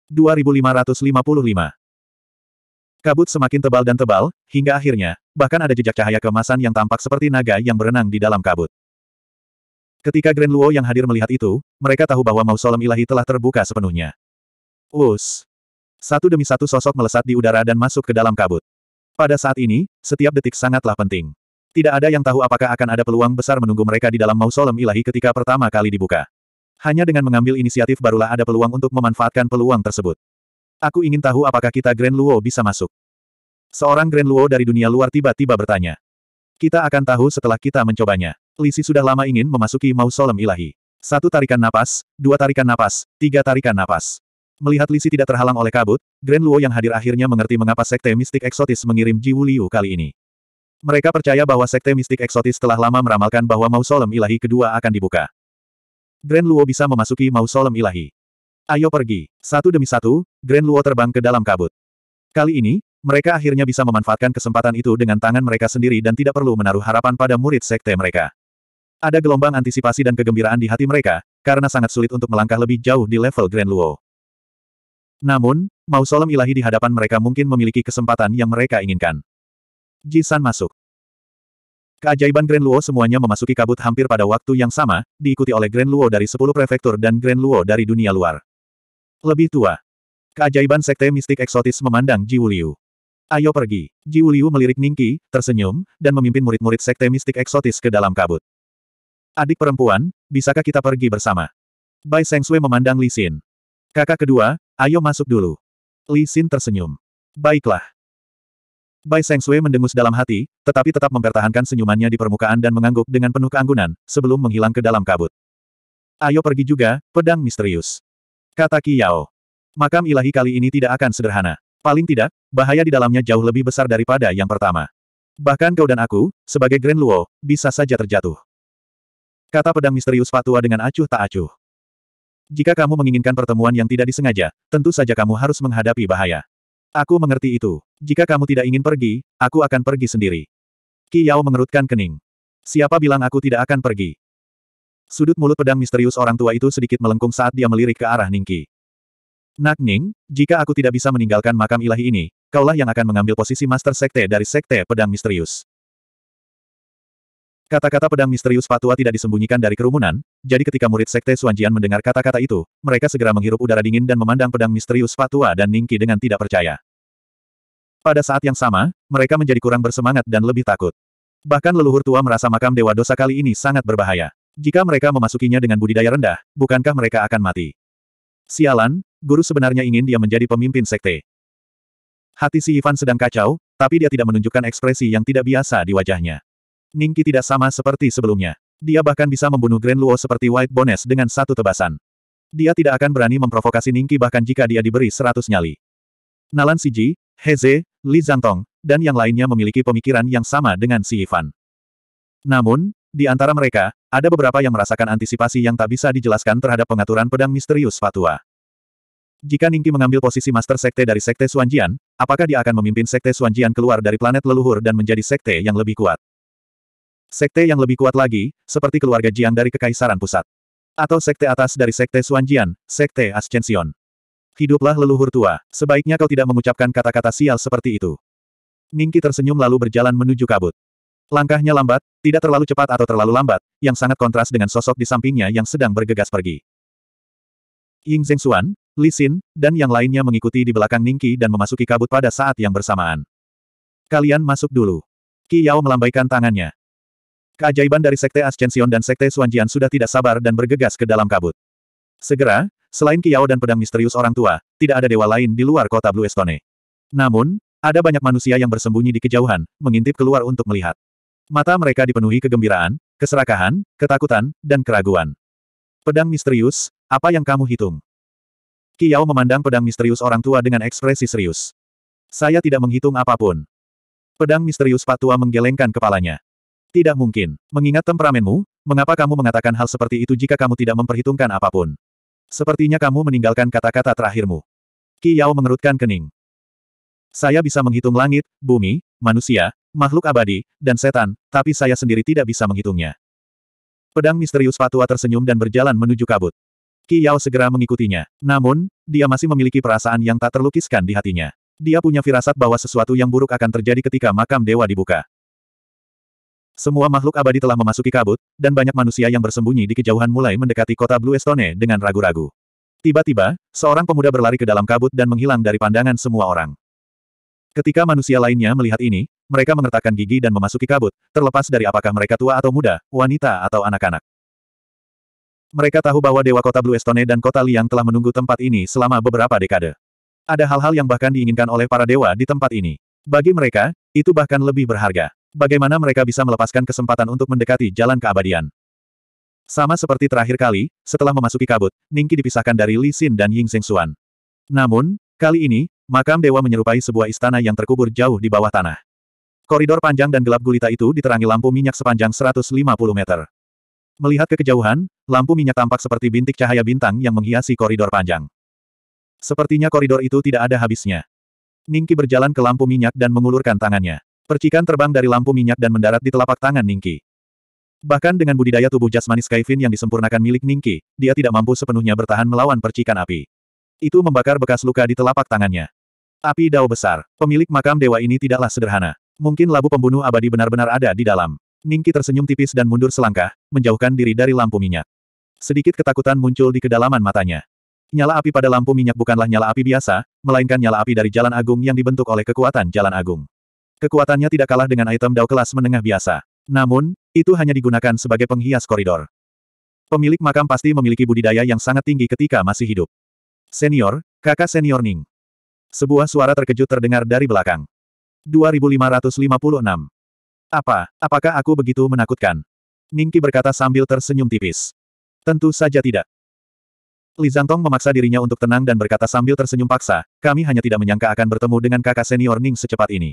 2555. Kabut semakin tebal dan tebal, hingga akhirnya, bahkan ada jejak cahaya kemasan yang tampak seperti naga yang berenang di dalam kabut. Ketika Grand Luo yang hadir melihat itu, mereka tahu bahwa mausoleum ilahi telah terbuka sepenuhnya. Us. Satu demi satu sosok melesat di udara dan masuk ke dalam kabut. Pada saat ini, setiap detik sangatlah penting. Tidak ada yang tahu apakah akan ada peluang besar menunggu mereka di dalam mausolem ilahi ketika pertama kali dibuka. Hanya dengan mengambil inisiatif barulah ada peluang untuk memanfaatkan peluang tersebut. Aku ingin tahu apakah kita Grand Luo bisa masuk. Seorang Grand Luo dari dunia luar tiba-tiba bertanya. Kita akan tahu setelah kita mencobanya. Lisi sudah lama ingin memasuki mausolem ilahi. Satu tarikan napas, dua tarikan napas, tiga tarikan napas. Melihat Lisi tidak terhalang oleh kabut, Grand Luo yang hadir akhirnya mengerti mengapa sekte mistik eksotis mengirim Ji Wuliu kali ini. Mereka percaya bahwa sekte mistik eksotis telah lama meramalkan bahwa mausolem ilahi kedua akan dibuka. Grand Luo bisa memasuki mausolem ilahi. Ayo pergi. Satu demi satu, Grand Luo terbang ke dalam kabut. Kali ini, mereka akhirnya bisa memanfaatkan kesempatan itu dengan tangan mereka sendiri dan tidak perlu menaruh harapan pada murid sekte mereka. Ada gelombang antisipasi dan kegembiraan di hati mereka, karena sangat sulit untuk melangkah lebih jauh di level Grand Luo. Namun, mausolem ilahi di hadapan mereka mungkin memiliki kesempatan yang mereka inginkan. Jisan masuk. Keajaiban Grand Luo semuanya memasuki kabut hampir pada waktu yang sama, diikuti oleh Grand Luo dari 10 prefektur dan Grand Luo dari dunia luar. Lebih tua. Keajaiban sekte mistik eksotis memandang Ji Wuliu. Ayo pergi. Ji Wuliu melirik Ningki, tersenyum, dan memimpin murid-murid sekte mistik eksotis ke dalam kabut. Adik perempuan, bisakah kita pergi bersama? Bai Sengsui memandang Li Xin. Kakak kedua, ayo masuk dulu. Li Xin tersenyum. Baiklah. Bai Seng Sui mendengus dalam hati, tetapi tetap mempertahankan senyumannya di permukaan dan mengangguk dengan penuh keanggunan, sebelum menghilang ke dalam kabut. Ayo pergi juga, pedang misterius. Kata Qi Yao. Makam ilahi kali ini tidak akan sederhana. Paling tidak, bahaya di dalamnya jauh lebih besar daripada yang pertama. Bahkan kau dan aku, sebagai Grand Luo, bisa saja terjatuh. Kata pedang misterius Fatua dengan acuh tak acuh. Jika kamu menginginkan pertemuan yang tidak disengaja, tentu saja kamu harus menghadapi bahaya. Aku mengerti itu. Jika kamu tidak ingin pergi, aku akan pergi sendiri. Qi Yao mengerutkan kening. Siapa bilang aku tidak akan pergi? Sudut mulut pedang misterius orang tua itu sedikit melengkung saat dia melirik ke arah Ningki. Nak Ning, jika aku tidak bisa meninggalkan makam ilahi ini, kaulah yang akan mengambil posisi Master Sekte dari Sekte Pedang Misterius. Kata-kata pedang misterius Patua tidak disembunyikan dari kerumunan, jadi ketika murid Sekte Suanjian mendengar kata-kata itu, mereka segera menghirup udara dingin dan memandang pedang misterius Patua dan Ningki dengan tidak percaya. Pada saat yang sama, mereka menjadi kurang bersemangat dan lebih takut. Bahkan leluhur tua merasa makam dewa dosa kali ini sangat berbahaya. Jika mereka memasukinya dengan budidaya rendah, bukankah mereka akan mati? Sialan, guru sebenarnya ingin dia menjadi pemimpin sekte. Hati si Ivan sedang kacau, tapi dia tidak menunjukkan ekspresi yang tidak biasa di wajahnya. Ningki tidak sama seperti sebelumnya. Dia bahkan bisa membunuh Grand Luo seperti White Bones dengan satu tebasan. Dia tidak akan berani memprovokasi Ningki bahkan jika dia diberi seratus nyali. Nalan Siji, Heze, Li Zhangtong, dan yang lainnya memiliki pemikiran yang sama dengan si Ivan. Namun, di antara mereka, ada beberapa yang merasakan antisipasi yang tak bisa dijelaskan terhadap pengaturan pedang misterius Fatua. Jika Ningki mengambil posisi Master Sekte dari Sekte Suanjian, apakah dia akan memimpin Sekte Suanjian keluar dari planet leluhur dan menjadi Sekte yang lebih kuat? Sekte yang lebih kuat lagi, seperti keluarga Jiang dari Kekaisaran Pusat. Atau sekte atas dari Sekte Suanjian, Sekte Ascension. Hiduplah leluhur tua, sebaiknya kau tidak mengucapkan kata-kata sial seperti itu. Ningki tersenyum lalu berjalan menuju kabut. Langkahnya lambat, tidak terlalu cepat atau terlalu lambat, yang sangat kontras dengan sosok di sampingnya yang sedang bergegas pergi. Ying Xuan, Li Xin, dan yang lainnya mengikuti di belakang Ningki dan memasuki kabut pada saat yang bersamaan. Kalian masuk dulu. Qi Yao melambaikan tangannya. Keajaiban dari Sekte Ascension dan Sekte Suanjian sudah tidak sabar dan bergegas ke dalam kabut. Segera, selain Kiao dan pedang misterius orang tua, tidak ada dewa lain di luar kota Blue Estone. Namun, ada banyak manusia yang bersembunyi di kejauhan, mengintip keluar untuk melihat. Mata mereka dipenuhi kegembiraan, keserakahan, ketakutan, dan keraguan. Pedang misterius, apa yang kamu hitung? Kiao memandang pedang misterius orang tua dengan ekspresi serius. Saya tidak menghitung apapun. Pedang misterius Pak menggelengkan kepalanya. Tidak mungkin. Mengingat temperamenmu, mengapa kamu mengatakan hal seperti itu jika kamu tidak memperhitungkan apapun? Sepertinya kamu meninggalkan kata-kata terakhirmu. Qi Yao mengerutkan kening. Saya bisa menghitung langit, bumi, manusia, makhluk abadi, dan setan, tapi saya sendiri tidak bisa menghitungnya. Pedang misterius Patua tersenyum dan berjalan menuju kabut. Qi Yao segera mengikutinya. Namun, dia masih memiliki perasaan yang tak terlukiskan di hatinya. Dia punya firasat bahwa sesuatu yang buruk akan terjadi ketika makam dewa dibuka. Semua makhluk abadi telah memasuki kabut, dan banyak manusia yang bersembunyi di kejauhan mulai mendekati kota Blue Estone dengan ragu-ragu. Tiba-tiba, seorang pemuda berlari ke dalam kabut dan menghilang dari pandangan semua orang. Ketika manusia lainnya melihat ini, mereka mengertakkan gigi dan memasuki kabut, terlepas dari apakah mereka tua atau muda, wanita atau anak-anak. Mereka tahu bahwa Dewa Kota Blue Estone dan Kota Liang telah menunggu tempat ini selama beberapa dekade. Ada hal-hal yang bahkan diinginkan oleh para dewa di tempat ini. Bagi mereka, itu bahkan lebih berharga. Bagaimana mereka bisa melepaskan kesempatan untuk mendekati jalan keabadian? Sama seperti terakhir kali, setelah memasuki kabut, Ningki dipisahkan dari Li Xin dan Ying Xuan. Namun, kali ini, makam dewa menyerupai sebuah istana yang terkubur jauh di bawah tanah. Koridor panjang dan gelap gulita itu diterangi lampu minyak sepanjang 150 meter. Melihat ke kejauhan, lampu minyak tampak seperti bintik cahaya bintang yang menghiasi koridor panjang. Sepertinya koridor itu tidak ada habisnya. Ningki berjalan ke lampu minyak dan mengulurkan tangannya. Percikan terbang dari lampu minyak dan mendarat di telapak tangan Ningki. Bahkan dengan budidaya tubuh jasmani Skyfin yang disempurnakan milik Ningki, dia tidak mampu sepenuhnya bertahan melawan percikan api. Itu membakar bekas luka di telapak tangannya. Api dao besar, pemilik makam dewa ini tidaklah sederhana. Mungkin labu pembunuh abadi benar-benar ada di dalam. Ningki tersenyum tipis dan mundur selangkah, menjauhkan diri dari lampu minyak. Sedikit ketakutan muncul di kedalaman matanya. Nyala api pada lampu minyak bukanlah nyala api biasa, melainkan nyala api dari jalan agung yang dibentuk oleh kekuatan jalan agung. Kekuatannya tidak kalah dengan item dao kelas menengah biasa. Namun, itu hanya digunakan sebagai penghias koridor. Pemilik makam pasti memiliki budidaya yang sangat tinggi ketika masih hidup. Senior, kakak senior Ning. Sebuah suara terkejut terdengar dari belakang. 2556. Apa, apakah aku begitu menakutkan? Ningki berkata sambil tersenyum tipis. Tentu saja tidak. Li Zantong memaksa dirinya untuk tenang dan berkata sambil tersenyum paksa, kami hanya tidak menyangka akan bertemu dengan kakak senior Ning secepat ini.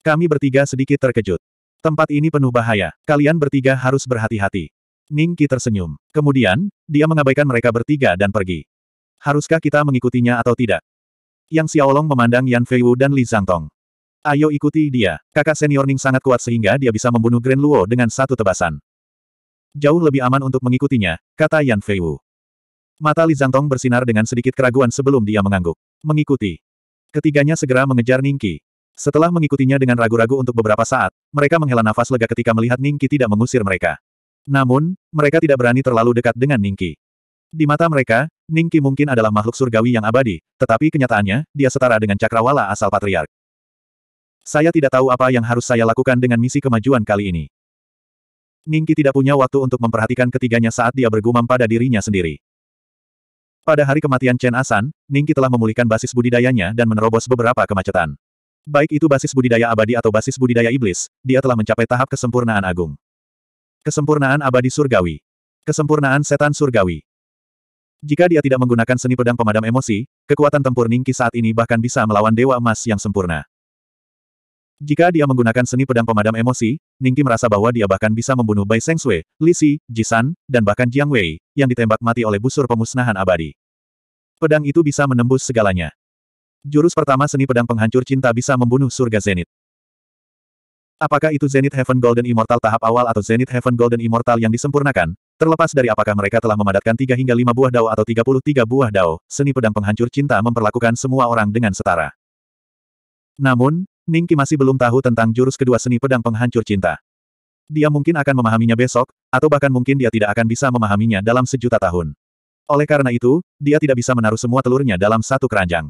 Kami bertiga sedikit terkejut. Tempat ini penuh bahaya, kalian bertiga harus berhati-hati. Ning Qi tersenyum. Kemudian, dia mengabaikan mereka bertiga dan pergi. Haruskah kita mengikutinya atau tidak? Yang Xiaolong memandang Yan Fei Wu dan Li Tong. Ayo ikuti dia. Kakak senior Ning sangat kuat sehingga dia bisa membunuh Grand Luo dengan satu tebasan. Jauh lebih aman untuk mengikutinya, kata Yan Fei Wu. Mata Li Tong bersinar dengan sedikit keraguan sebelum dia mengangguk. Mengikuti. Ketiganya segera mengejar Ningki. Setelah mengikutinya dengan ragu-ragu untuk beberapa saat, mereka menghela nafas lega ketika melihat Ningki tidak mengusir mereka. Namun, mereka tidak berani terlalu dekat dengan Ningki. Di mata mereka, Ningki mungkin adalah makhluk surgawi yang abadi, tetapi kenyataannya, dia setara dengan cakrawala asal patriark. Saya tidak tahu apa yang harus saya lakukan dengan misi kemajuan kali ini. Ningki tidak punya waktu untuk memperhatikan ketiganya saat dia bergumam pada dirinya sendiri. Pada hari kematian Chen Asan, Ningki telah memulihkan basis budidayanya dan menerobos beberapa kemacetan. Baik itu basis budidaya abadi atau basis budidaya iblis, dia telah mencapai tahap kesempurnaan agung. Kesempurnaan abadi surgawi. Kesempurnaan setan surgawi. Jika dia tidak menggunakan seni pedang pemadam emosi, kekuatan tempur Ningki saat ini bahkan bisa melawan Dewa Emas yang sempurna. Jika dia menggunakan seni pedang pemadam emosi, Ningki merasa bahwa dia bahkan bisa membunuh Bai Seng Sui, Li Si, San, dan bahkan Jiang Wei, yang ditembak mati oleh busur pemusnahan abadi. Pedang itu bisa menembus segalanya. Jurus pertama seni pedang penghancur cinta bisa membunuh surga Zenit. Apakah itu Zenith Heaven Golden Immortal tahap awal atau Zenith Heaven Golden Immortal yang disempurnakan? Terlepas dari apakah mereka telah memadatkan 3 hingga 5 buah dao atau 33 buah dao, seni pedang penghancur cinta memperlakukan semua orang dengan setara. Namun, Ningki masih belum tahu tentang jurus kedua seni pedang penghancur cinta. Dia mungkin akan memahaminya besok, atau bahkan mungkin dia tidak akan bisa memahaminya dalam sejuta tahun. Oleh karena itu, dia tidak bisa menaruh semua telurnya dalam satu keranjang.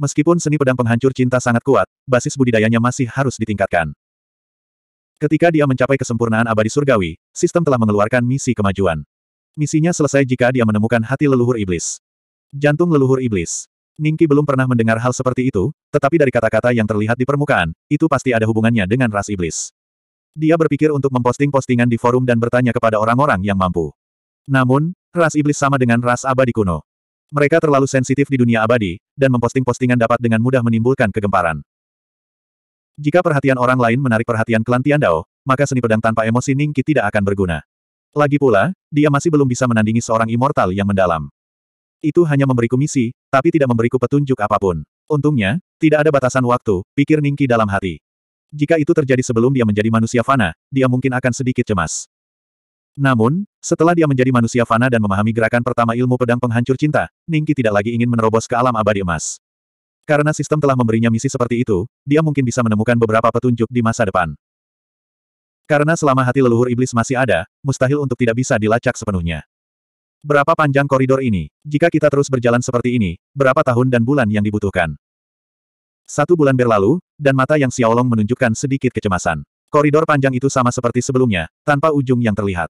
Meskipun seni pedang penghancur cinta sangat kuat, basis budidayanya masih harus ditingkatkan. Ketika dia mencapai kesempurnaan abadi surgawi, sistem telah mengeluarkan misi kemajuan. Misinya selesai jika dia menemukan hati leluhur iblis. Jantung leluhur iblis. Ningki belum pernah mendengar hal seperti itu, tetapi dari kata-kata yang terlihat di permukaan, itu pasti ada hubungannya dengan ras iblis. Dia berpikir untuk memposting postingan di forum dan bertanya kepada orang-orang yang mampu. Namun, ras iblis sama dengan ras abadi kuno. Mereka terlalu sensitif di dunia abadi, dan memposting postingan dapat dengan mudah menimbulkan kegemparan. Jika perhatian orang lain menarik perhatian klan Dao, maka seni pedang tanpa emosi Ningki tidak akan berguna. Lagi pula, dia masih belum bisa menandingi seorang immortal yang mendalam. Itu hanya memberiku misi, tapi tidak memberiku petunjuk apapun. Untungnya, tidak ada batasan waktu, pikir Ningki dalam hati. Jika itu terjadi sebelum dia menjadi manusia fana, dia mungkin akan sedikit cemas. Namun, setelah dia menjadi manusia fana dan memahami gerakan pertama ilmu pedang penghancur cinta, Ningki tidak lagi ingin menerobos ke alam abadi emas. Karena sistem telah memberinya misi seperti itu, dia mungkin bisa menemukan beberapa petunjuk di masa depan. Karena selama hati leluhur iblis masih ada, mustahil untuk tidak bisa dilacak sepenuhnya. Berapa panjang koridor ini? Jika kita terus berjalan seperti ini, berapa tahun dan bulan yang dibutuhkan? Satu bulan berlalu, dan mata yang Xiaolong menunjukkan sedikit kecemasan. Koridor panjang itu sama seperti sebelumnya, tanpa ujung yang terlihat.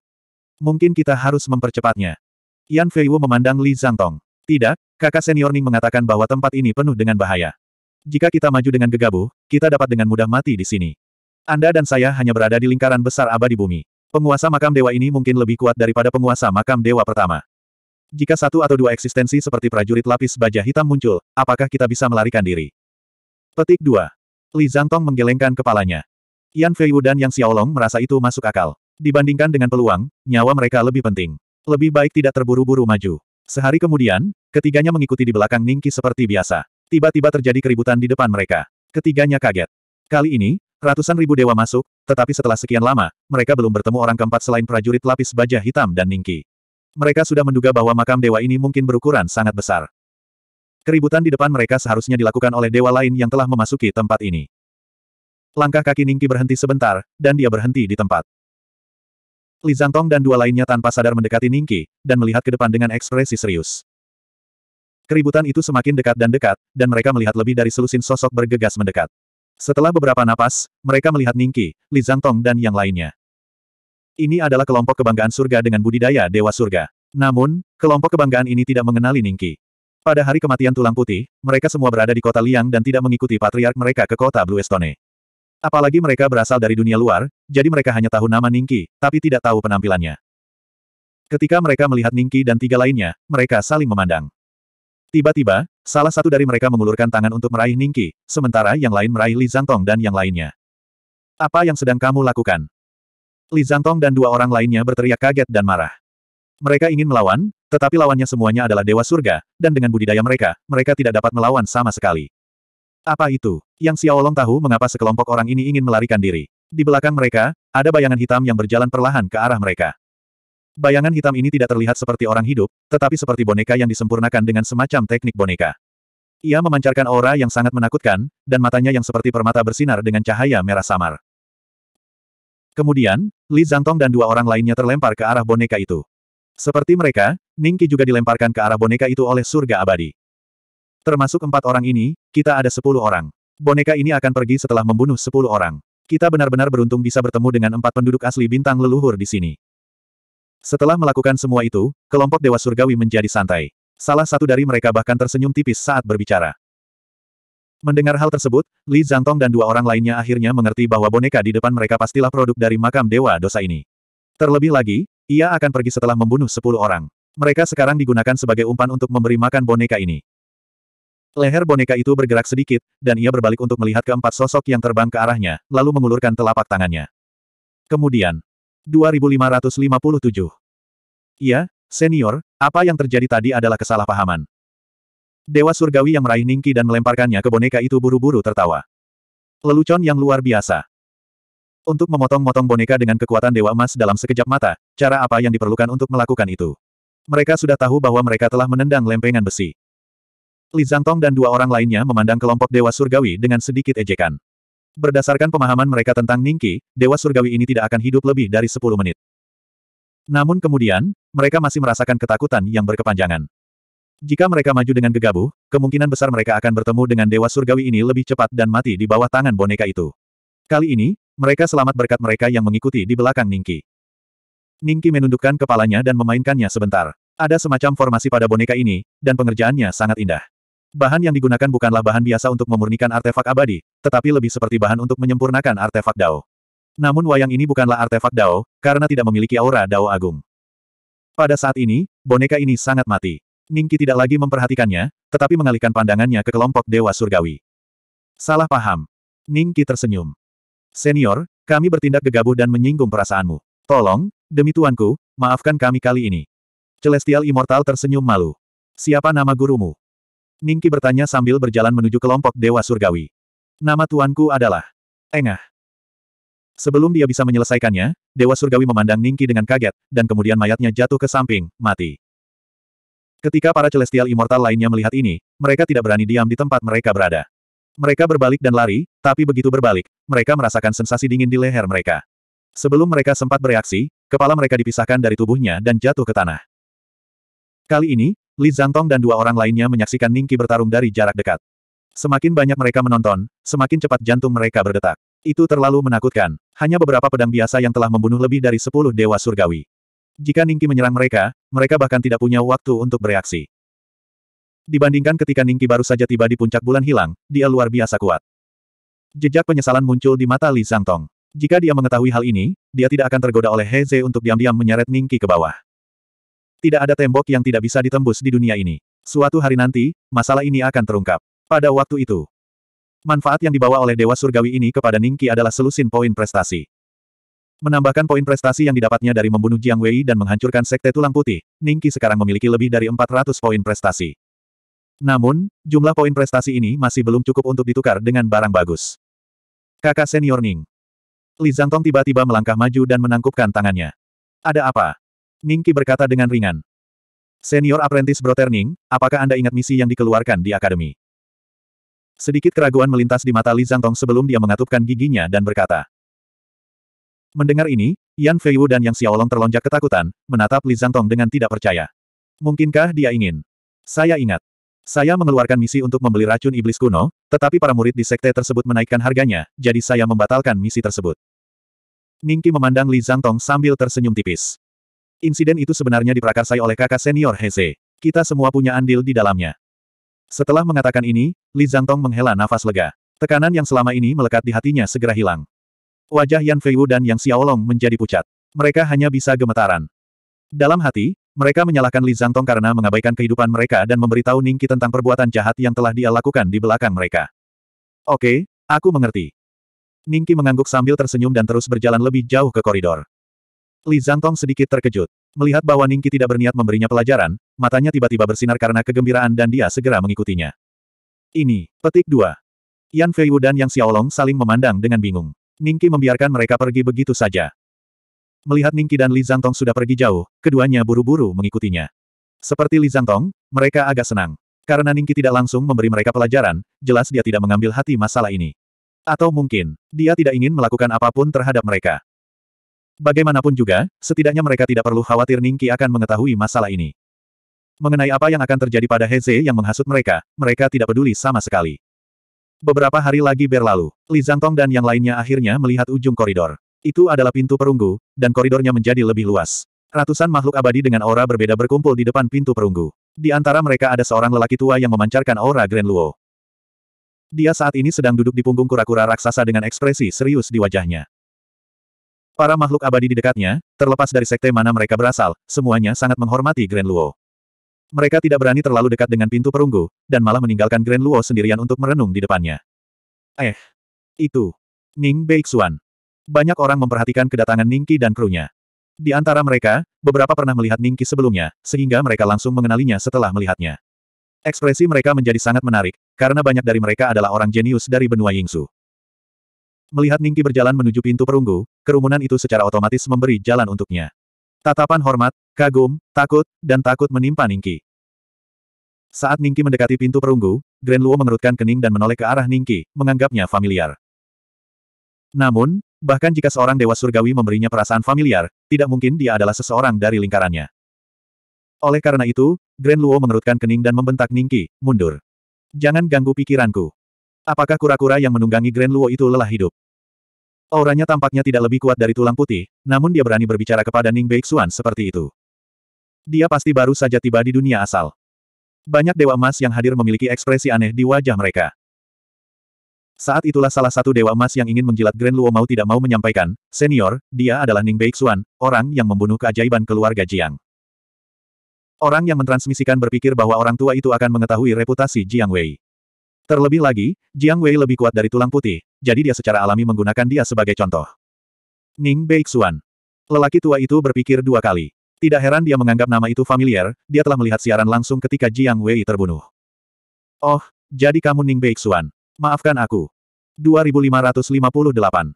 Mungkin kita harus mempercepatnya. Yan Fei Wu memandang Li Zhangtong. Tidak, kakak senior Ning mengatakan bahwa tempat ini penuh dengan bahaya. Jika kita maju dengan gegabah, kita dapat dengan mudah mati di sini. Anda dan saya hanya berada di lingkaran besar abadi bumi. Penguasa makam dewa ini mungkin lebih kuat daripada penguasa makam dewa pertama. Jika satu atau dua eksistensi seperti prajurit lapis baja hitam muncul, apakah kita bisa melarikan diri? Petik 2. Li Zhangtong menggelengkan kepalanya. Yan Fei Wu dan Yang Xiaolong merasa itu masuk akal. Dibandingkan dengan peluang, nyawa mereka lebih penting. Lebih baik tidak terburu-buru maju. Sehari kemudian, ketiganya mengikuti di belakang Ningki seperti biasa. Tiba-tiba terjadi keributan di depan mereka. Ketiganya kaget. Kali ini, ratusan ribu dewa masuk, tetapi setelah sekian lama, mereka belum bertemu orang keempat selain prajurit lapis baja hitam dan Ningki. Mereka sudah menduga bahwa makam dewa ini mungkin berukuran sangat besar. Keributan di depan mereka seharusnya dilakukan oleh dewa lain yang telah memasuki tempat ini. Langkah kaki Ningki berhenti sebentar, dan dia berhenti di tempat. Li Zhangtong dan dua lainnya tanpa sadar mendekati Ningki, dan melihat ke depan dengan ekspresi serius. Keributan itu semakin dekat dan dekat, dan mereka melihat lebih dari selusin sosok bergegas mendekat. Setelah beberapa napas, mereka melihat Ningki, Li Zhangtong dan yang lainnya. Ini adalah kelompok kebanggaan surga dengan budidaya Dewa Surga. Namun, kelompok kebanggaan ini tidak mengenali Ningki. Pada hari kematian tulang putih, mereka semua berada di kota Liang dan tidak mengikuti patriark mereka ke kota Blue Estone. Apalagi mereka berasal dari dunia luar, jadi mereka hanya tahu nama Ningki, tapi tidak tahu penampilannya. Ketika mereka melihat Ningki dan tiga lainnya, mereka saling memandang. Tiba-tiba, salah satu dari mereka mengulurkan tangan untuk meraih Ningki, sementara yang lain meraih Li Zhangtong dan yang lainnya. Apa yang sedang kamu lakukan? Li Zhangtong dan dua orang lainnya berteriak kaget dan marah. Mereka ingin melawan, tetapi lawannya semuanya adalah Dewa Surga, dan dengan budidaya mereka, mereka tidak dapat melawan sama sekali. Apa itu? Yang Xiaolong tahu mengapa sekelompok orang ini ingin melarikan diri. Di belakang mereka, ada bayangan hitam yang berjalan perlahan ke arah mereka. Bayangan hitam ini tidak terlihat seperti orang hidup, tetapi seperti boneka yang disempurnakan dengan semacam teknik boneka. Ia memancarkan aura yang sangat menakutkan, dan matanya yang seperti permata bersinar dengan cahaya merah samar. Kemudian, Li Zantong dan dua orang lainnya terlempar ke arah boneka itu. Seperti mereka, Ningki juga dilemparkan ke arah boneka itu oleh surga abadi. Termasuk empat orang ini, kita ada sepuluh orang. Boneka ini akan pergi setelah membunuh sepuluh orang. Kita benar-benar beruntung bisa bertemu dengan empat penduduk asli bintang leluhur di sini. Setelah melakukan semua itu, kelompok Dewa Surgawi menjadi santai. Salah satu dari mereka bahkan tersenyum tipis saat berbicara. Mendengar hal tersebut, Li Zhangtong dan dua orang lainnya akhirnya mengerti bahwa boneka di depan mereka pastilah produk dari makam Dewa Dosa ini. Terlebih lagi, ia akan pergi setelah membunuh sepuluh orang. Mereka sekarang digunakan sebagai umpan untuk memberi makan boneka ini. Leher boneka itu bergerak sedikit, dan ia berbalik untuk melihat keempat sosok yang terbang ke arahnya, lalu mengulurkan telapak tangannya. Kemudian, 2557. Iya, senior, apa yang terjadi tadi adalah kesalahpahaman. Dewa surgawi yang meraih Ningki dan melemparkannya ke boneka itu buru-buru tertawa. Lelucon yang luar biasa. Untuk memotong-motong boneka dengan kekuatan dewa emas dalam sekejap mata, cara apa yang diperlukan untuk melakukan itu? Mereka sudah tahu bahwa mereka telah menendang lempengan besi. Li Zhangtong dan dua orang lainnya memandang kelompok Dewa Surgawi dengan sedikit ejekan. Berdasarkan pemahaman mereka tentang Ningki, Dewa Surgawi ini tidak akan hidup lebih dari 10 menit. Namun kemudian, mereka masih merasakan ketakutan yang berkepanjangan. Jika mereka maju dengan gegabah, kemungkinan besar mereka akan bertemu dengan Dewa Surgawi ini lebih cepat dan mati di bawah tangan boneka itu. Kali ini, mereka selamat berkat mereka yang mengikuti di belakang Ningki. Ningki menundukkan kepalanya dan memainkannya sebentar. Ada semacam formasi pada boneka ini, dan pengerjaannya sangat indah. Bahan yang digunakan bukanlah bahan biasa untuk memurnikan artefak abadi, tetapi lebih seperti bahan untuk menyempurnakan artefak Dao. Namun wayang ini bukanlah artefak Dao, karena tidak memiliki aura Dao agung. Pada saat ini, boneka ini sangat mati. Ningki tidak lagi memperhatikannya, tetapi mengalihkan pandangannya ke kelompok Dewa Surgawi. Salah paham. Ningki tersenyum. Senior, kami bertindak gegabah dan menyinggung perasaanmu. Tolong, demi tuanku, maafkan kami kali ini. Celestial Immortal tersenyum malu. Siapa nama gurumu? Ningki bertanya sambil berjalan menuju kelompok Dewa Surgawi. Nama tuanku adalah Engah. Sebelum dia bisa menyelesaikannya, Dewa Surgawi memandang Ningki dengan kaget, dan kemudian mayatnya jatuh ke samping, mati. Ketika para Celestial Immortal lainnya melihat ini, mereka tidak berani diam di tempat mereka berada. Mereka berbalik dan lari, tapi begitu berbalik, mereka merasakan sensasi dingin di leher mereka. Sebelum mereka sempat bereaksi, kepala mereka dipisahkan dari tubuhnya dan jatuh ke tanah. Kali ini, Li Zangtong dan dua orang lainnya menyaksikan Ningqi bertarung dari jarak dekat. Semakin banyak mereka menonton, semakin cepat jantung mereka berdetak. Itu terlalu menakutkan. Hanya beberapa pedang biasa yang telah membunuh lebih dari sepuluh dewa surgawi. Jika Ningqi menyerang mereka, mereka bahkan tidak punya waktu untuk bereaksi. Dibandingkan ketika Ningqi baru saja tiba di puncak bulan hilang, dia luar biasa kuat. Jejak penyesalan muncul di mata Li Zhangtong. Jika dia mengetahui hal ini, dia tidak akan tergoda oleh Heze untuk diam-diam menyeret Ningqi ke bawah. Tidak ada tembok yang tidak bisa ditembus di dunia ini. Suatu hari nanti, masalah ini akan terungkap. Pada waktu itu, manfaat yang dibawa oleh Dewa Surgawi ini kepada Ningki adalah selusin poin prestasi. Menambahkan poin prestasi yang didapatnya dari membunuh Jiang Wei dan menghancurkan Sekte Tulang Putih, Ningki sekarang memiliki lebih dari 400 poin prestasi. Namun, jumlah poin prestasi ini masih belum cukup untuk ditukar dengan barang bagus. Kakak senior Ning. Li Zangtong tiba-tiba melangkah maju dan menangkupkan tangannya. Ada apa? Ningki berkata dengan ringan. Senior Apprentice Broterning, apakah Anda ingat misi yang dikeluarkan di Akademi? Sedikit keraguan melintas di mata Li Zhangtong sebelum dia mengatupkan giginya dan berkata. Mendengar ini, Yan Feiwu dan Yang Xiaolong terlonjak ketakutan, menatap Li Zhangtong dengan tidak percaya. Mungkinkah dia ingin? Saya ingat. Saya mengeluarkan misi untuk membeli racun iblis kuno, tetapi para murid di sekte tersebut menaikkan harganya, jadi saya membatalkan misi tersebut. Ningki memandang Li Zhangtong sambil tersenyum tipis. Insiden itu sebenarnya diprakarsai oleh kakak senior Heze. Kita semua punya andil di dalamnya. Setelah mengatakan ini, Li Zhangtong menghela nafas lega. Tekanan yang selama ini melekat di hatinya segera hilang. Wajah Yan Feiwu dan Yang Xiaolong menjadi pucat. Mereka hanya bisa gemetaran. Dalam hati, mereka menyalahkan Li Zhangtong karena mengabaikan kehidupan mereka dan memberitahu Ningki tentang perbuatan jahat yang telah dia lakukan di belakang mereka. Oke, aku mengerti. Ningki mengangguk sambil tersenyum dan terus berjalan lebih jauh ke koridor. Li Zhangtong sedikit terkejut. Melihat bahwa Ningki tidak berniat memberinya pelajaran, matanya tiba-tiba bersinar karena kegembiraan dan dia segera mengikutinya. Ini, petik dua. Yan Feiyu dan Yang Xiaolong saling memandang dengan bingung. Ningki membiarkan mereka pergi begitu saja. Melihat Ningki dan Li Zhangtong sudah pergi jauh, keduanya buru-buru mengikutinya. Seperti Li Zhangtong, mereka agak senang. Karena Ningki tidak langsung memberi mereka pelajaran, jelas dia tidak mengambil hati masalah ini. Atau mungkin, dia tidak ingin melakukan apapun terhadap mereka. Bagaimanapun juga, setidaknya mereka tidak perlu khawatir Ningki akan mengetahui masalah ini. Mengenai apa yang akan terjadi pada Heze yang menghasut mereka, mereka tidak peduli sama sekali. Beberapa hari lagi berlalu, Li Zhangtong dan yang lainnya akhirnya melihat ujung koridor. Itu adalah pintu perunggu, dan koridornya menjadi lebih luas. Ratusan makhluk abadi dengan aura berbeda berkumpul di depan pintu perunggu. Di antara mereka ada seorang lelaki tua yang memancarkan aura Grand Luo. Dia saat ini sedang duduk di punggung kura-kura raksasa dengan ekspresi serius di wajahnya. Para makhluk abadi di dekatnya, terlepas dari sekte mana mereka berasal, semuanya sangat menghormati Grand Luo. Mereka tidak berani terlalu dekat dengan pintu perunggu, dan malah meninggalkan Grand Luo sendirian untuk merenung di depannya. Eh, itu. Ning Beixuan. Banyak orang memperhatikan kedatangan Ningki dan krunya. Di antara mereka, beberapa pernah melihat Ningki sebelumnya, sehingga mereka langsung mengenalinya setelah melihatnya. Ekspresi mereka menjadi sangat menarik, karena banyak dari mereka adalah orang jenius dari benua Yingsu. Melihat Ningki berjalan menuju pintu perunggu, kerumunan itu secara otomatis memberi jalan untuknya. Tatapan hormat, kagum, takut, dan takut menimpa Ningki. Saat Ningki mendekati pintu perunggu, Grand Luo mengerutkan kening dan menoleh ke arah Ningki, menganggapnya familiar. Namun, bahkan jika seorang dewa surgawi memberinya perasaan familiar, tidak mungkin dia adalah seseorang dari lingkarannya. Oleh karena itu, Grand Luo mengerutkan kening dan membentak Ningki, mundur. Jangan ganggu pikiranku. Apakah kura-kura yang menunggangi Grand Luo itu lelah hidup? Auranya tampaknya tidak lebih kuat dari tulang putih, namun dia berani berbicara kepada Ning Beixuan seperti itu. Dia pasti baru saja tiba di dunia asal. Banyak dewa emas yang hadir memiliki ekspresi aneh di wajah mereka. Saat itulah salah satu dewa emas yang ingin menjilat Grand Luo mau tidak mau menyampaikan, senior, dia adalah Ning Beixuan, orang yang membunuh keajaiban keluarga Jiang. Orang yang mentransmisikan berpikir bahwa orang tua itu akan mengetahui reputasi Jiang Wei. Terlebih lagi, Jiang Wei lebih kuat dari tulang putih, jadi dia secara alami menggunakan dia sebagai contoh. Ning Beixuan. Lelaki tua itu berpikir dua kali. Tidak heran dia menganggap nama itu familiar, dia telah melihat siaran langsung ketika Jiang Wei terbunuh. Oh, jadi kamu Ning Beixuan. Maafkan aku. 2558.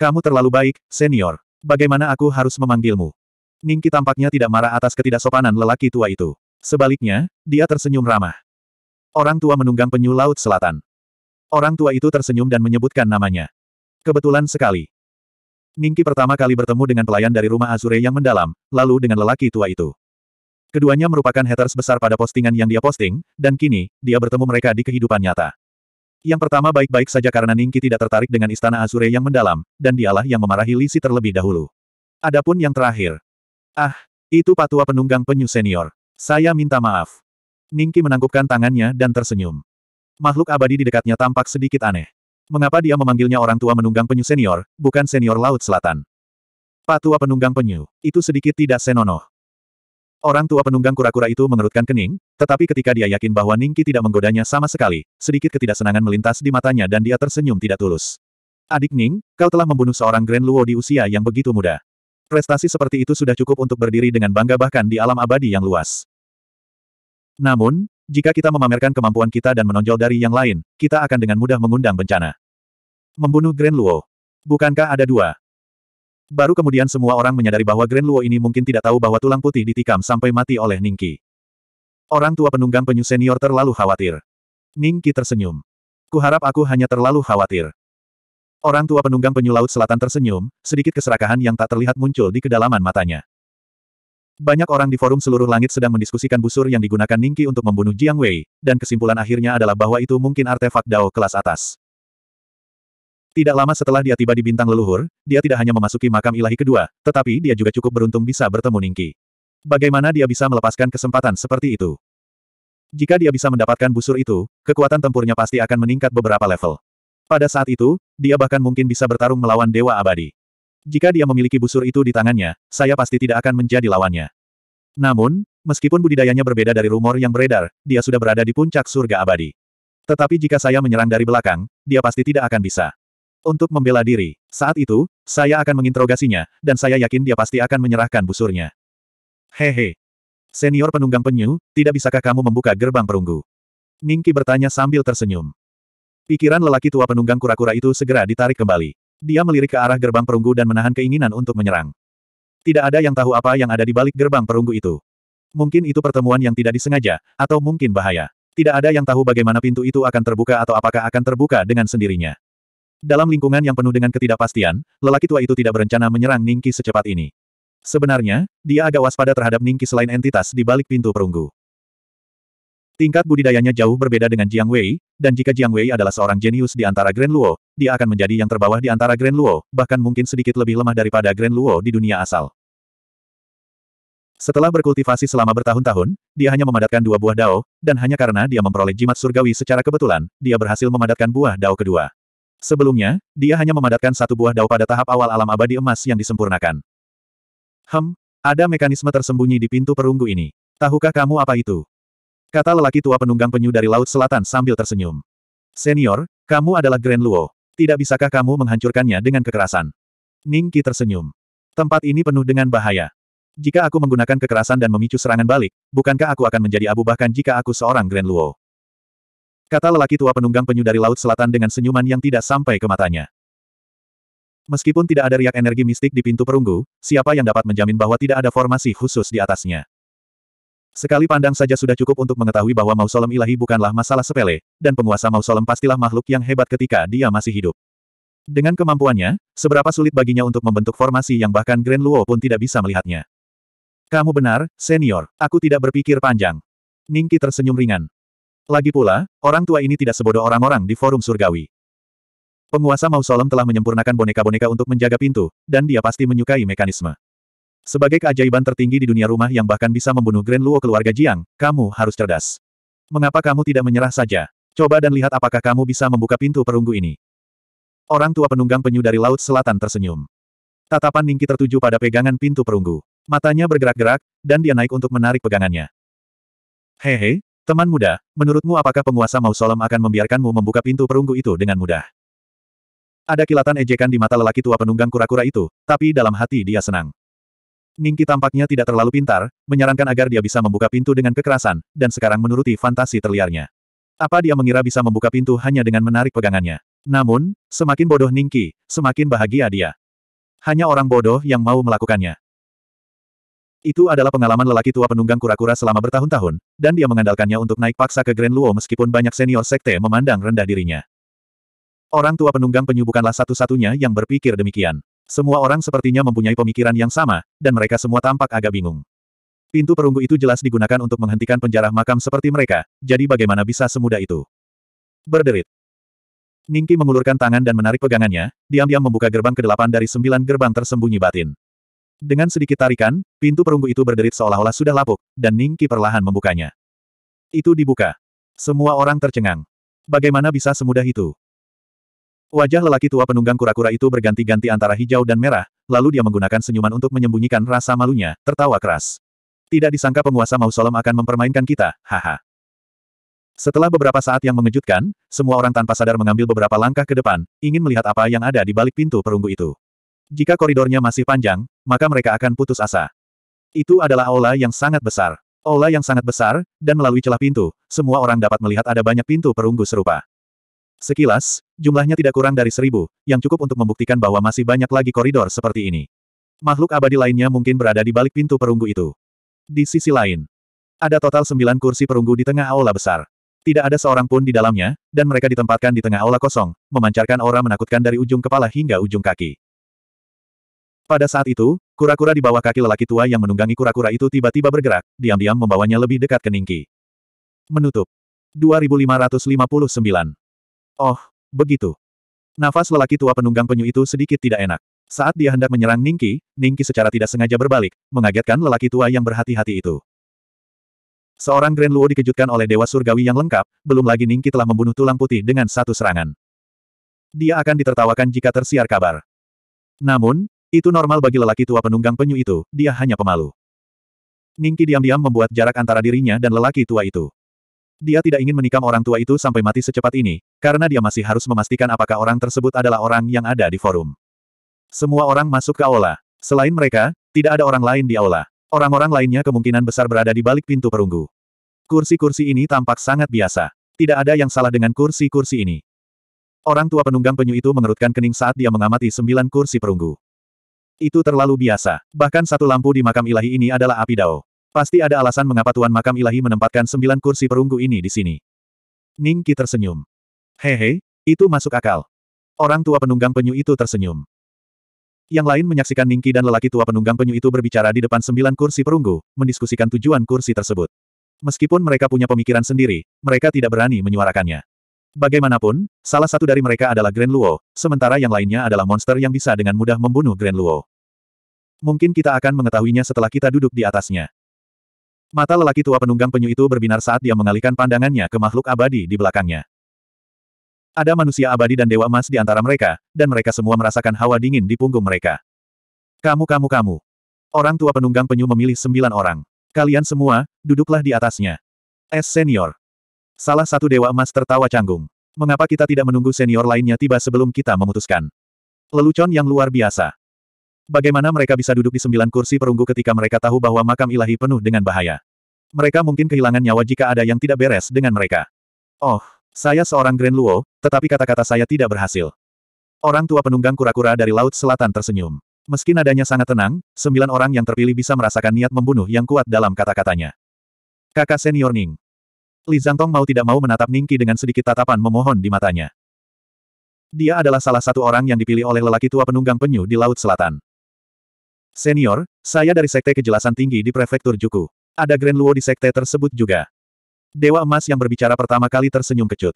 Kamu terlalu baik, senior. Bagaimana aku harus memanggilmu? Ningki tampaknya tidak marah atas ketidaksopanan lelaki tua itu. Sebaliknya, dia tersenyum ramah. Orang tua menunggang penyu Laut Selatan. Orang tua itu tersenyum dan menyebutkan namanya. Kebetulan sekali. Ningki pertama kali bertemu dengan pelayan dari rumah Azure yang mendalam, lalu dengan lelaki tua itu. Keduanya merupakan haters besar pada postingan yang dia posting, dan kini, dia bertemu mereka di kehidupan nyata. Yang pertama baik-baik saja karena Ningki tidak tertarik dengan istana Azure yang mendalam, dan dialah yang memarahi Lisi terlebih dahulu. Adapun yang terakhir. Ah, itu patua penunggang penyu senior. Saya minta maaf. Ningki menangkupkan tangannya dan tersenyum. Makhluk abadi di dekatnya tampak sedikit aneh. Mengapa dia memanggilnya orang tua menunggang penyu senior, bukan senior Laut Selatan? Pak tua penunggang penyu, itu sedikit tidak senonoh. Orang tua penunggang kura-kura itu mengerutkan kening, tetapi ketika dia yakin bahwa Ningki tidak menggodanya sama sekali, sedikit ketidaksenangan melintas di matanya dan dia tersenyum tidak tulus. Adik Ning, kau telah membunuh seorang Grand Luo di usia yang begitu muda. Prestasi seperti itu sudah cukup untuk berdiri dengan bangga bahkan di alam abadi yang luas. Namun, jika kita memamerkan kemampuan kita dan menonjol dari yang lain, kita akan dengan mudah mengundang bencana. Membunuh Grand Luo. Bukankah ada dua? Baru kemudian semua orang menyadari bahwa Grand Luo ini mungkin tidak tahu bahwa tulang putih ditikam sampai mati oleh Ningki. Orang tua penunggang penyu senior terlalu khawatir. Ningki tersenyum. Kuharap aku hanya terlalu khawatir. Orang tua penunggang penyu laut selatan tersenyum, sedikit keserakahan yang tak terlihat muncul di kedalaman matanya. Banyak orang di forum seluruh langit sedang mendiskusikan busur yang digunakan Ningki untuk membunuh Jiang Wei, dan kesimpulan akhirnya adalah bahwa itu mungkin artefak Dao kelas atas. Tidak lama setelah dia tiba di bintang leluhur, dia tidak hanya memasuki makam ilahi kedua, tetapi dia juga cukup beruntung bisa bertemu Ningki. Bagaimana dia bisa melepaskan kesempatan seperti itu? Jika dia bisa mendapatkan busur itu, kekuatan tempurnya pasti akan meningkat beberapa level. Pada saat itu, dia bahkan mungkin bisa bertarung melawan Dewa Abadi. Jika dia memiliki busur itu di tangannya, saya pasti tidak akan menjadi lawannya. Namun, meskipun budidayanya berbeda dari rumor yang beredar, dia sudah berada di puncak surga abadi. Tetapi jika saya menyerang dari belakang, dia pasti tidak akan bisa. Untuk membela diri, saat itu, saya akan menginterogasinya, dan saya yakin dia pasti akan menyerahkan busurnya. Hehe. Senior penunggang penyu, tidak bisakah kamu membuka gerbang perunggu? Ningki bertanya sambil tersenyum. Pikiran lelaki tua penunggang kura-kura itu segera ditarik kembali. Dia melirik ke arah gerbang perunggu dan menahan keinginan untuk menyerang. Tidak ada yang tahu apa yang ada di balik gerbang perunggu itu. Mungkin itu pertemuan yang tidak disengaja, atau mungkin bahaya. Tidak ada yang tahu bagaimana pintu itu akan terbuka atau apakah akan terbuka dengan sendirinya. Dalam lingkungan yang penuh dengan ketidakpastian, lelaki tua itu tidak berencana menyerang Ningki secepat ini. Sebenarnya, dia agak waspada terhadap Ningki selain entitas di balik pintu perunggu. Tingkat budidayanya jauh berbeda dengan Jiang Wei, dan jika Jiang Wei adalah seorang jenius di antara Grand Luo, dia akan menjadi yang terbawah di antara Grand Luo, bahkan mungkin sedikit lebih lemah daripada Grand Luo di dunia asal. Setelah berkultivasi selama bertahun-tahun, dia hanya memadatkan dua buah dao, dan hanya karena dia memperoleh jimat surgawi secara kebetulan, dia berhasil memadatkan buah dao kedua. Sebelumnya, dia hanya memadatkan satu buah dao pada tahap awal alam abadi emas yang disempurnakan. Hem, ada mekanisme tersembunyi di pintu perunggu ini. Tahukah kamu apa itu? Kata lelaki tua penunggang penyu dari Laut Selatan sambil tersenyum. Senior, kamu adalah Grand Luo. Tidak bisakah kamu menghancurkannya dengan kekerasan? Ning Qi tersenyum. Tempat ini penuh dengan bahaya. Jika aku menggunakan kekerasan dan memicu serangan balik, bukankah aku akan menjadi abu bahkan jika aku seorang Grand Luo? Kata lelaki tua penunggang penyu dari Laut Selatan dengan senyuman yang tidak sampai ke matanya. Meskipun tidak ada riak energi mistik di pintu perunggu, siapa yang dapat menjamin bahwa tidak ada formasi khusus di atasnya? Sekali pandang saja sudah cukup untuk mengetahui bahwa mausolem ilahi bukanlah masalah sepele, dan penguasa mausolem pastilah makhluk yang hebat ketika dia masih hidup. Dengan kemampuannya, seberapa sulit baginya untuk membentuk formasi yang bahkan Grand Luo pun tidak bisa melihatnya. Kamu benar, senior. Aku tidak berpikir panjang. Ningki tersenyum ringan. Lagi pula, orang tua ini tidak sebodoh orang-orang di forum surgawi. Penguasa mausolem telah menyempurnakan boneka-boneka untuk menjaga pintu, dan dia pasti menyukai mekanisme. Sebagai keajaiban tertinggi di dunia rumah yang bahkan bisa membunuh Grand Luo keluarga Jiang, kamu harus cerdas. Mengapa kamu tidak menyerah saja? Coba dan lihat apakah kamu bisa membuka pintu perunggu ini. Orang tua penunggang penyu dari Laut Selatan tersenyum. Tatapan Ningki tertuju pada pegangan pintu perunggu. Matanya bergerak-gerak, dan dia naik untuk menarik pegangannya. Hehe, teman muda, menurutmu apakah penguasa mausolem akan membiarkanmu membuka pintu perunggu itu dengan mudah? Ada kilatan ejekan di mata lelaki tua penunggang kura-kura itu, tapi dalam hati dia senang. Ningki tampaknya tidak terlalu pintar, menyarankan agar dia bisa membuka pintu dengan kekerasan, dan sekarang menuruti fantasi terliarnya. Apa dia mengira bisa membuka pintu hanya dengan menarik pegangannya? Namun, semakin bodoh Ningki, semakin bahagia dia. Hanya orang bodoh yang mau melakukannya. Itu adalah pengalaman lelaki tua penunggang kura-kura selama bertahun-tahun, dan dia mengandalkannya untuk naik paksa ke Grand Luo meskipun banyak senior sekte memandang rendah dirinya. Orang tua penunggang penyu bukanlah satu-satunya yang berpikir demikian. Semua orang sepertinya mempunyai pemikiran yang sama, dan mereka semua tampak agak bingung. Pintu perunggu itu jelas digunakan untuk menghentikan penjarah makam seperti mereka, jadi bagaimana bisa semudah itu? Berderit. Ningki mengulurkan tangan dan menarik pegangannya, diam-diam membuka gerbang ke delapan dari sembilan gerbang tersembunyi batin. Dengan sedikit tarikan, pintu perunggu itu berderit seolah-olah sudah lapuk, dan Ningki perlahan membukanya. Itu dibuka. Semua orang tercengang. Bagaimana bisa semudah itu? Wajah lelaki tua penunggang kura-kura itu berganti-ganti antara hijau dan merah, lalu dia menggunakan senyuman untuk menyembunyikan rasa malunya, tertawa keras. Tidak disangka penguasa mausolem akan mempermainkan kita, haha. Setelah beberapa saat yang mengejutkan, semua orang tanpa sadar mengambil beberapa langkah ke depan, ingin melihat apa yang ada di balik pintu perunggu itu. Jika koridornya masih panjang, maka mereka akan putus asa. Itu adalah aula yang sangat besar. Aula yang sangat besar, dan melalui celah pintu, semua orang dapat melihat ada banyak pintu perunggu serupa. Sekilas, jumlahnya tidak kurang dari seribu, yang cukup untuk membuktikan bahwa masih banyak lagi koridor seperti ini. Makhluk abadi lainnya mungkin berada di balik pintu perunggu itu. Di sisi lain, ada total sembilan kursi perunggu di tengah aula besar. Tidak ada seorang pun di dalamnya, dan mereka ditempatkan di tengah aula kosong, memancarkan aura menakutkan dari ujung kepala hingga ujung kaki. Pada saat itu, kura-kura di bawah kaki lelaki tua yang menunggangi kura-kura itu tiba-tiba bergerak, diam-diam membawanya lebih dekat ke Ningki. Menutup. 2559 Oh, begitu. Nafas lelaki tua penunggang penyu itu sedikit tidak enak. Saat dia hendak menyerang Ningki, Ningki secara tidak sengaja berbalik, mengagetkan lelaki tua yang berhati-hati itu. Seorang Grand Luo dikejutkan oleh Dewa Surgawi yang lengkap, belum lagi Ningki telah membunuh tulang putih dengan satu serangan. Dia akan ditertawakan jika tersiar kabar. Namun, itu normal bagi lelaki tua penunggang penyu itu, dia hanya pemalu. Ningki diam-diam membuat jarak antara dirinya dan lelaki tua itu. Dia tidak ingin menikam orang tua itu sampai mati secepat ini, karena dia masih harus memastikan apakah orang tersebut adalah orang yang ada di forum. Semua orang masuk ke aula. Selain mereka, tidak ada orang lain di aula. Orang-orang lainnya kemungkinan besar berada di balik pintu perunggu. Kursi-kursi ini tampak sangat biasa. Tidak ada yang salah dengan kursi-kursi ini. Orang tua penunggang penyu itu mengerutkan kening saat dia mengamati sembilan kursi perunggu. Itu terlalu biasa. Bahkan satu lampu di makam ilahi ini adalah api dao. Pasti ada alasan mengapa Tuan Makam Ilahi menempatkan sembilan kursi perunggu ini di sini. Ning Qi tersenyum. Hehe, itu masuk akal. Orang tua penunggang penyu itu tersenyum. Yang lain menyaksikan Ning dan lelaki tua penunggang penyu itu berbicara di depan sembilan kursi perunggu, mendiskusikan tujuan kursi tersebut. Meskipun mereka punya pemikiran sendiri, mereka tidak berani menyuarakannya. Bagaimanapun, salah satu dari mereka adalah Grand Luo, sementara yang lainnya adalah monster yang bisa dengan mudah membunuh Grand Luo. Mungkin kita akan mengetahuinya setelah kita duduk di atasnya. Mata lelaki tua penunggang penyu itu berbinar saat dia mengalihkan pandangannya ke makhluk abadi di belakangnya. Ada manusia abadi dan dewa emas di antara mereka, dan mereka semua merasakan hawa dingin di punggung mereka. Kamu kamu kamu. Orang tua penunggang penyu memilih sembilan orang. Kalian semua, duduklah di atasnya. Es senior. Salah satu dewa emas tertawa canggung. Mengapa kita tidak menunggu senior lainnya tiba sebelum kita memutuskan? Lelucon yang luar biasa. Bagaimana mereka bisa duduk di sembilan kursi perunggu ketika mereka tahu bahwa makam ilahi penuh dengan bahaya? Mereka mungkin kehilangan nyawa jika ada yang tidak beres dengan mereka. Oh, saya seorang Grand Luo, tetapi kata-kata saya tidak berhasil. Orang tua penunggang kura-kura dari Laut Selatan tersenyum. Meski nadanya sangat tenang, sembilan orang yang terpilih bisa merasakan niat membunuh yang kuat dalam kata-katanya. Kakak senior Ning. Li Zhangtong mau tidak mau menatap Ningki dengan sedikit tatapan memohon di matanya. Dia adalah salah satu orang yang dipilih oleh lelaki tua penunggang penyu di Laut Selatan. Senior, saya dari Sekte Kejelasan Tinggi di Prefektur Juku. Ada Grand Luo di Sekte tersebut juga. Dewa Emas yang berbicara pertama kali tersenyum kecut.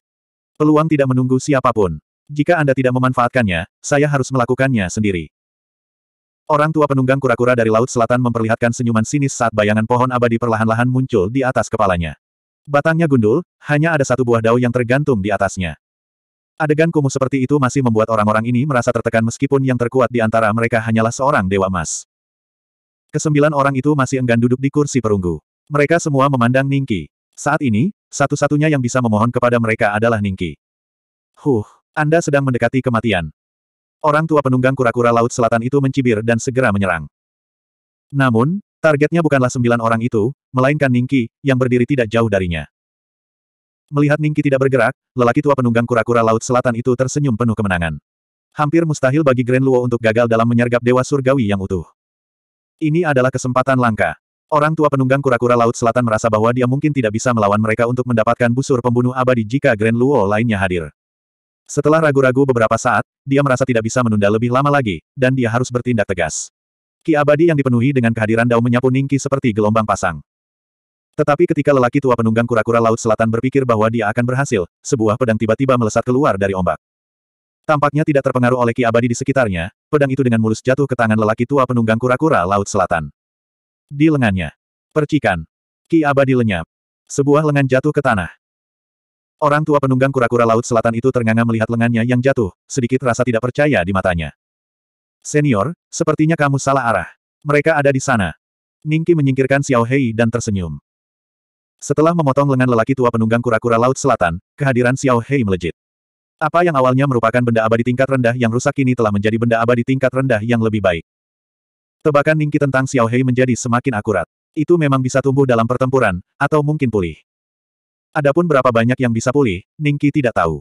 Peluang tidak menunggu siapapun. Jika Anda tidak memanfaatkannya, saya harus melakukannya sendiri. Orang tua penunggang kura-kura dari Laut Selatan memperlihatkan senyuman sinis saat bayangan pohon abadi perlahan-lahan muncul di atas kepalanya. Batangnya gundul, hanya ada satu buah dao yang tergantung di atasnya. Adegan kumuh seperti itu masih membuat orang-orang ini merasa tertekan meskipun yang terkuat di antara mereka hanyalah seorang dewa emas. Kesembilan orang itu masih enggan duduk di kursi perunggu. Mereka semua memandang Ningki. Saat ini, satu-satunya yang bisa memohon kepada mereka adalah Ningki. Huh, Anda sedang mendekati kematian. Orang tua penunggang kura-kura laut selatan itu mencibir dan segera menyerang. Namun, targetnya bukanlah sembilan orang itu, melainkan Ningki, yang berdiri tidak jauh darinya. Melihat Ningki tidak bergerak, lelaki tua penunggang kura-kura Laut Selatan itu tersenyum penuh kemenangan. Hampir mustahil bagi Grand Luo untuk gagal dalam menyergap Dewa Surgawi yang utuh. Ini adalah kesempatan langka. Orang tua penunggang kura-kura Laut Selatan merasa bahwa dia mungkin tidak bisa melawan mereka untuk mendapatkan busur pembunuh abadi jika Grand Luo lainnya hadir. Setelah ragu-ragu beberapa saat, dia merasa tidak bisa menunda lebih lama lagi, dan dia harus bertindak tegas. Ki abadi yang dipenuhi dengan kehadiran Dao menyapu Ningki seperti gelombang pasang. Tetapi ketika lelaki tua penunggang kura-kura Laut Selatan berpikir bahwa dia akan berhasil, sebuah pedang tiba-tiba melesat keluar dari ombak. Tampaknya tidak terpengaruh oleh Ki Abadi di sekitarnya, pedang itu dengan mulus jatuh ke tangan lelaki tua penunggang kura-kura Laut Selatan. Di lengannya. Percikan. Ki Abadi lenyap. Sebuah lengan jatuh ke tanah. Orang tua penunggang kura-kura Laut Selatan itu ternganga melihat lengannya yang jatuh, sedikit rasa tidak percaya di matanya. Senior, sepertinya kamu salah arah. Mereka ada di sana. Ningki menyingkirkan Xiao Hei dan tersenyum. Setelah memotong lengan lelaki tua penunggang kura-kura Laut Selatan, kehadiran Xiao Hei melejit. Apa yang awalnya merupakan benda abadi tingkat rendah yang rusak kini telah menjadi benda abadi tingkat rendah yang lebih baik. Tebakan Ningki tentang Xiao Hei menjadi semakin akurat. Itu memang bisa tumbuh dalam pertempuran, atau mungkin pulih. Adapun berapa banyak yang bisa pulih, Ningki tidak tahu.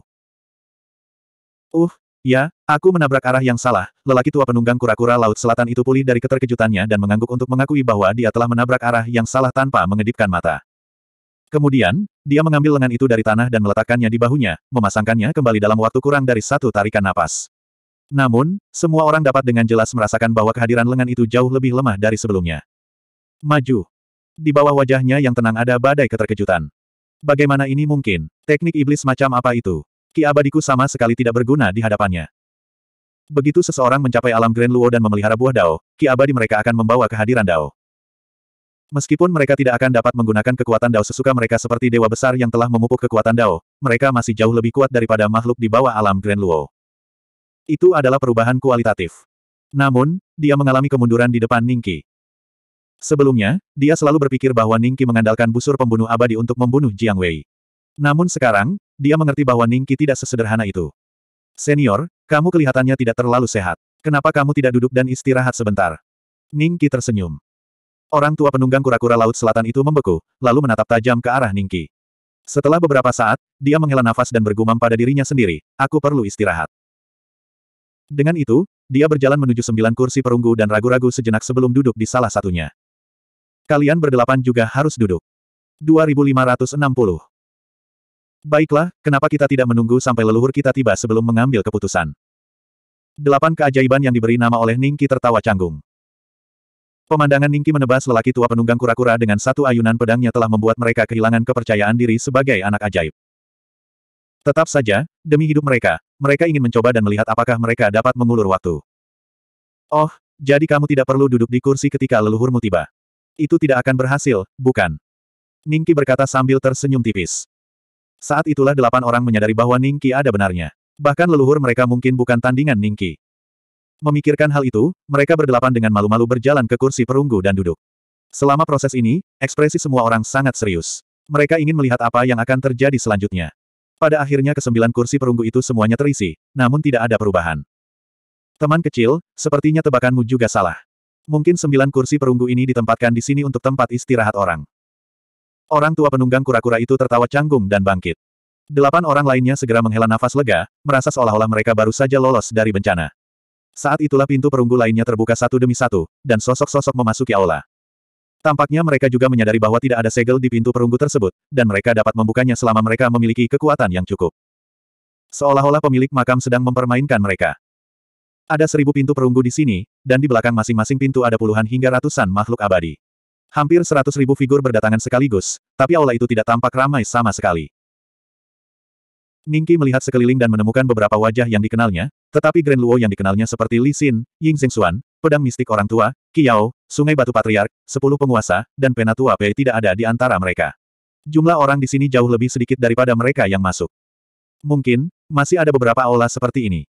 Uh, ya, aku menabrak arah yang salah, lelaki tua penunggang kura-kura Laut Selatan itu pulih dari keterkejutannya dan mengangguk untuk mengakui bahwa dia telah menabrak arah yang salah tanpa mengedipkan mata. Kemudian, dia mengambil lengan itu dari tanah dan meletakkannya di bahunya, memasangkannya kembali dalam waktu kurang dari satu tarikan napas. Namun, semua orang dapat dengan jelas merasakan bahwa kehadiran lengan itu jauh lebih lemah dari sebelumnya. Maju. Di bawah wajahnya yang tenang ada badai keterkejutan. Bagaimana ini mungkin? Teknik iblis macam apa itu? Ki abadiku sama sekali tidak berguna di hadapannya. Begitu seseorang mencapai alam Grand Luo dan memelihara buah Dao, Ki abadi mereka akan membawa kehadiran Dao. Meskipun mereka tidak akan dapat menggunakan kekuatan Dao sesuka mereka seperti dewa besar yang telah memupuk kekuatan Dao, mereka masih jauh lebih kuat daripada makhluk di bawah alam Grand Luo. Itu adalah perubahan kualitatif. Namun, dia mengalami kemunduran di depan Ningki. Sebelumnya, dia selalu berpikir bahwa Ningki mengandalkan busur pembunuh abadi untuk membunuh Jiang Wei. Namun sekarang, dia mengerti bahwa Ningki tidak sesederhana itu. Senior, kamu kelihatannya tidak terlalu sehat. Kenapa kamu tidak duduk dan istirahat sebentar? Ningki tersenyum. Orang tua penunggang kura-kura laut selatan itu membeku, lalu menatap tajam ke arah Ningki. Setelah beberapa saat, dia menghela nafas dan bergumam pada dirinya sendiri, aku perlu istirahat. Dengan itu, dia berjalan menuju sembilan kursi perunggu dan ragu-ragu sejenak sebelum duduk di salah satunya. Kalian berdelapan juga harus duduk. 2560 Baiklah, kenapa kita tidak menunggu sampai leluhur kita tiba sebelum mengambil keputusan? Delapan keajaiban yang diberi nama oleh Ningki tertawa canggung. Pemandangan Ningki menebas lelaki tua penunggang kura-kura dengan satu ayunan pedangnya telah membuat mereka kehilangan kepercayaan diri sebagai anak ajaib. Tetap saja, demi hidup mereka, mereka ingin mencoba dan melihat apakah mereka dapat mengulur waktu. Oh, jadi kamu tidak perlu duduk di kursi ketika leluhurmu tiba. Itu tidak akan berhasil, bukan? Ningki berkata sambil tersenyum tipis. Saat itulah delapan orang menyadari bahwa Ningki ada benarnya. Bahkan leluhur mereka mungkin bukan tandingan Ningki. Memikirkan hal itu, mereka berdelapan dengan malu-malu berjalan ke kursi perunggu dan duduk. Selama proses ini, ekspresi semua orang sangat serius. Mereka ingin melihat apa yang akan terjadi selanjutnya. Pada akhirnya kesembilan kursi perunggu itu semuanya terisi, namun tidak ada perubahan. Teman kecil, sepertinya tebakanmu juga salah. Mungkin sembilan kursi perunggu ini ditempatkan di sini untuk tempat istirahat orang. Orang tua penunggang kura-kura itu tertawa canggung dan bangkit. Delapan orang lainnya segera menghela nafas lega, merasa seolah-olah mereka baru saja lolos dari bencana. Saat itulah pintu perunggu lainnya terbuka satu demi satu, dan sosok-sosok memasuki aula. Tampaknya mereka juga menyadari bahwa tidak ada segel di pintu perunggu tersebut, dan mereka dapat membukanya selama mereka memiliki kekuatan yang cukup. Seolah-olah pemilik makam sedang mempermainkan mereka. Ada seribu pintu perunggu di sini, dan di belakang masing-masing pintu ada puluhan hingga ratusan makhluk abadi. Hampir seratus ribu figur berdatangan sekaligus, tapi aula itu tidak tampak ramai sama sekali. Ningki melihat sekeliling dan menemukan beberapa wajah yang dikenalnya, tetapi Grand Luo yang dikenalnya seperti Li Xin, Ying Xuan, pedang mistik orang tua, Kiao, Sungai Batu Patriark, Sepuluh Penguasa, dan Penatua Pei tidak ada di antara mereka. Jumlah orang di sini jauh lebih sedikit daripada mereka yang masuk. Mungkin, masih ada beberapa aula seperti ini.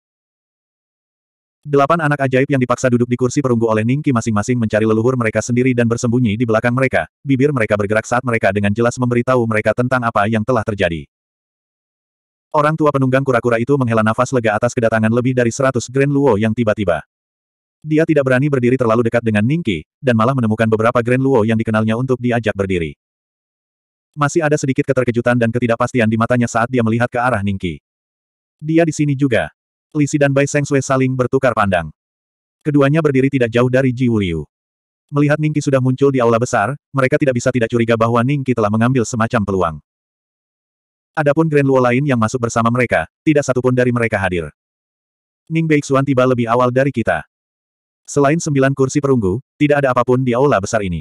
Delapan anak ajaib yang dipaksa duduk di kursi perunggu oleh Ningki masing-masing mencari leluhur mereka sendiri dan bersembunyi di belakang mereka. Bibir mereka bergerak saat mereka dengan jelas memberitahu mereka tentang apa yang telah terjadi. Orang tua penunggang kura-kura itu menghela nafas lega atas kedatangan lebih dari seratus Grand Luo yang tiba-tiba. Dia tidak berani berdiri terlalu dekat dengan Ningki, dan malah menemukan beberapa Grand Luo yang dikenalnya untuk diajak berdiri. Masih ada sedikit keterkejutan dan ketidakpastian di matanya saat dia melihat ke arah Ningki. Dia di sini juga. Lisi dan Bai Seng Sui saling bertukar pandang. Keduanya berdiri tidak jauh dari Ji Wuliu. Melihat Ningki sudah muncul di aula besar, mereka tidak bisa tidak curiga bahwa Ningki telah mengambil semacam peluang. Adapun Grand Luo lain yang masuk bersama mereka, tidak satupun dari mereka hadir. Ning Beixuan tiba lebih awal dari kita. Selain sembilan kursi perunggu, tidak ada apapun di aula besar ini.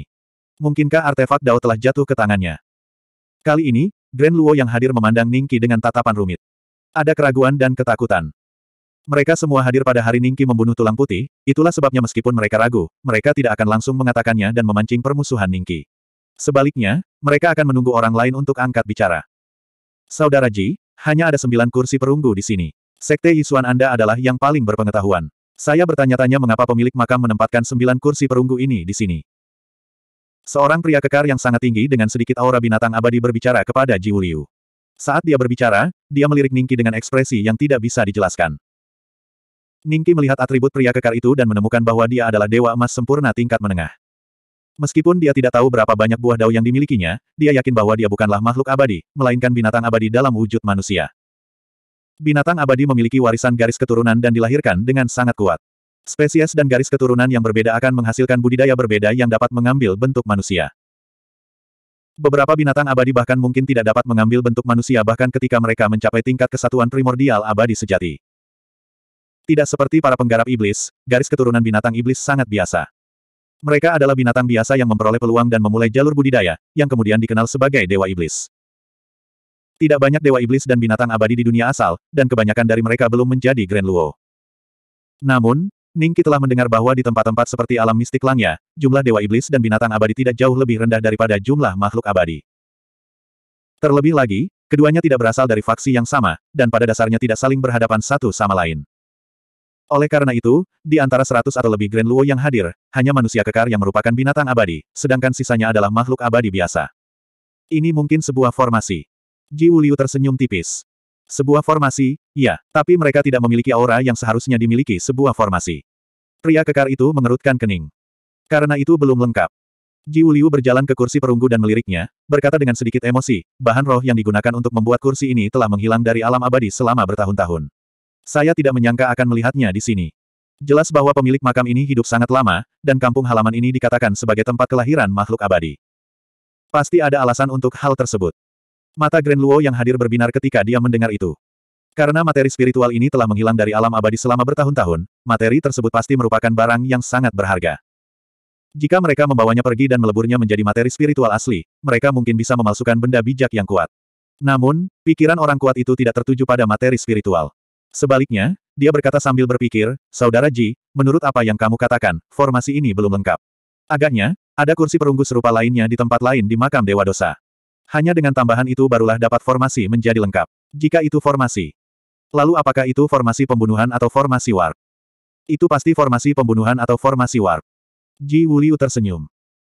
Mungkinkah artefak Dao telah jatuh ke tangannya? Kali ini, Grand Luo yang hadir memandang Ning Qi dengan tatapan rumit. Ada keraguan dan ketakutan. Mereka semua hadir pada hari Ningki membunuh tulang putih, itulah sebabnya meskipun mereka ragu, mereka tidak akan langsung mengatakannya dan memancing permusuhan Ningki. Sebaliknya, mereka akan menunggu orang lain untuk angkat bicara. Saudara Ji, hanya ada sembilan kursi perunggu di sini. Sekte Isuan Anda adalah yang paling berpengetahuan. Saya bertanya-tanya mengapa pemilik makam menempatkan sembilan kursi perunggu ini di sini. Seorang pria kekar yang sangat tinggi dengan sedikit aura binatang abadi berbicara kepada Ji Wuliu. Saat dia berbicara, dia melirik Ningki dengan ekspresi yang tidak bisa dijelaskan. Ningki melihat atribut pria kekar itu dan menemukan bahwa dia adalah dewa emas sempurna tingkat menengah. Meskipun dia tidak tahu berapa banyak buah dao yang dimilikinya, dia yakin bahwa dia bukanlah makhluk abadi, melainkan binatang abadi dalam wujud manusia. Binatang abadi memiliki warisan garis keturunan dan dilahirkan dengan sangat kuat. Spesies dan garis keturunan yang berbeda akan menghasilkan budidaya berbeda yang dapat mengambil bentuk manusia. Beberapa binatang abadi bahkan mungkin tidak dapat mengambil bentuk manusia bahkan ketika mereka mencapai tingkat kesatuan primordial abadi sejati. Tidak seperti para penggarap iblis, garis keturunan binatang iblis sangat biasa. Mereka adalah binatang biasa yang memperoleh peluang dan memulai jalur budidaya, yang kemudian dikenal sebagai Dewa Iblis. Tidak banyak Dewa Iblis dan binatang abadi di dunia asal, dan kebanyakan dari mereka belum menjadi Grand Luo. Namun, Ningki telah mendengar bahwa di tempat-tempat seperti alam mistik langya, jumlah Dewa Iblis dan binatang abadi tidak jauh lebih rendah daripada jumlah makhluk abadi. Terlebih lagi, keduanya tidak berasal dari faksi yang sama, dan pada dasarnya tidak saling berhadapan satu sama lain. Oleh karena itu, di antara seratus atau lebih Grand Luo yang hadir, hanya manusia kekar yang merupakan binatang abadi, sedangkan sisanya adalah makhluk abadi biasa. Ini mungkin sebuah formasi. Ji Wuliu tersenyum tipis. Sebuah formasi, ya, tapi mereka tidak memiliki aura yang seharusnya dimiliki sebuah formasi. Pria kekar itu mengerutkan kening. Karena itu belum lengkap. Ji Wuliu berjalan ke kursi perunggu dan meliriknya, berkata dengan sedikit emosi, bahan roh yang digunakan untuk membuat kursi ini telah menghilang dari alam abadi selama bertahun-tahun. Saya tidak menyangka akan melihatnya di sini. Jelas bahwa pemilik makam ini hidup sangat lama, dan kampung halaman ini dikatakan sebagai tempat kelahiran makhluk abadi. Pasti ada alasan untuk hal tersebut. Mata Grand Luo yang hadir berbinar ketika dia mendengar itu. Karena materi spiritual ini telah menghilang dari alam abadi selama bertahun-tahun, materi tersebut pasti merupakan barang yang sangat berharga. Jika mereka membawanya pergi dan meleburnya menjadi materi spiritual asli, mereka mungkin bisa memalsukan benda bijak yang kuat. Namun, pikiran orang kuat itu tidak tertuju pada materi spiritual. Sebaliknya, dia berkata sambil berpikir, Saudara Ji, menurut apa yang kamu katakan, formasi ini belum lengkap. Agaknya, ada kursi perunggu serupa lainnya di tempat lain di makam Dewa Dosa. Hanya dengan tambahan itu barulah dapat formasi menjadi lengkap. Jika itu formasi. Lalu apakah itu formasi pembunuhan atau formasi warp? Itu pasti formasi pembunuhan atau formasi warp. Ji Wuliu tersenyum.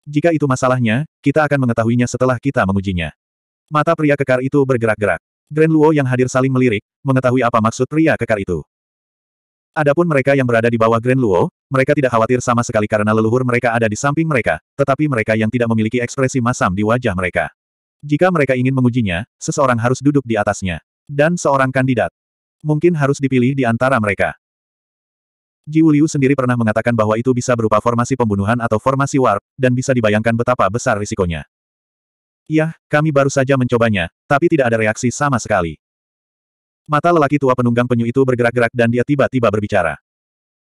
Jika itu masalahnya, kita akan mengetahuinya setelah kita mengujinya. Mata pria kekar itu bergerak-gerak. Grand Luo yang hadir saling melirik, mengetahui apa maksud pria kekar itu. Adapun mereka yang berada di bawah Grand Luo, mereka tidak khawatir sama sekali karena leluhur mereka ada di samping mereka, tetapi mereka yang tidak memiliki ekspresi masam di wajah mereka. Jika mereka ingin mengujinya, seseorang harus duduk di atasnya. Dan seorang kandidat. Mungkin harus dipilih di antara mereka. Ji Wuliu sendiri pernah mengatakan bahwa itu bisa berupa formasi pembunuhan atau formasi warp, dan bisa dibayangkan betapa besar risikonya. Yah, kami baru saja mencobanya, tapi tidak ada reaksi sama sekali. Mata lelaki tua penunggang penyu itu bergerak-gerak dan dia tiba-tiba berbicara.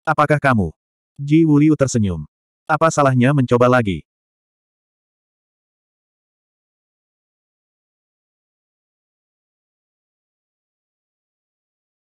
Apakah kamu? Ji Wuliu tersenyum. Apa salahnya mencoba lagi?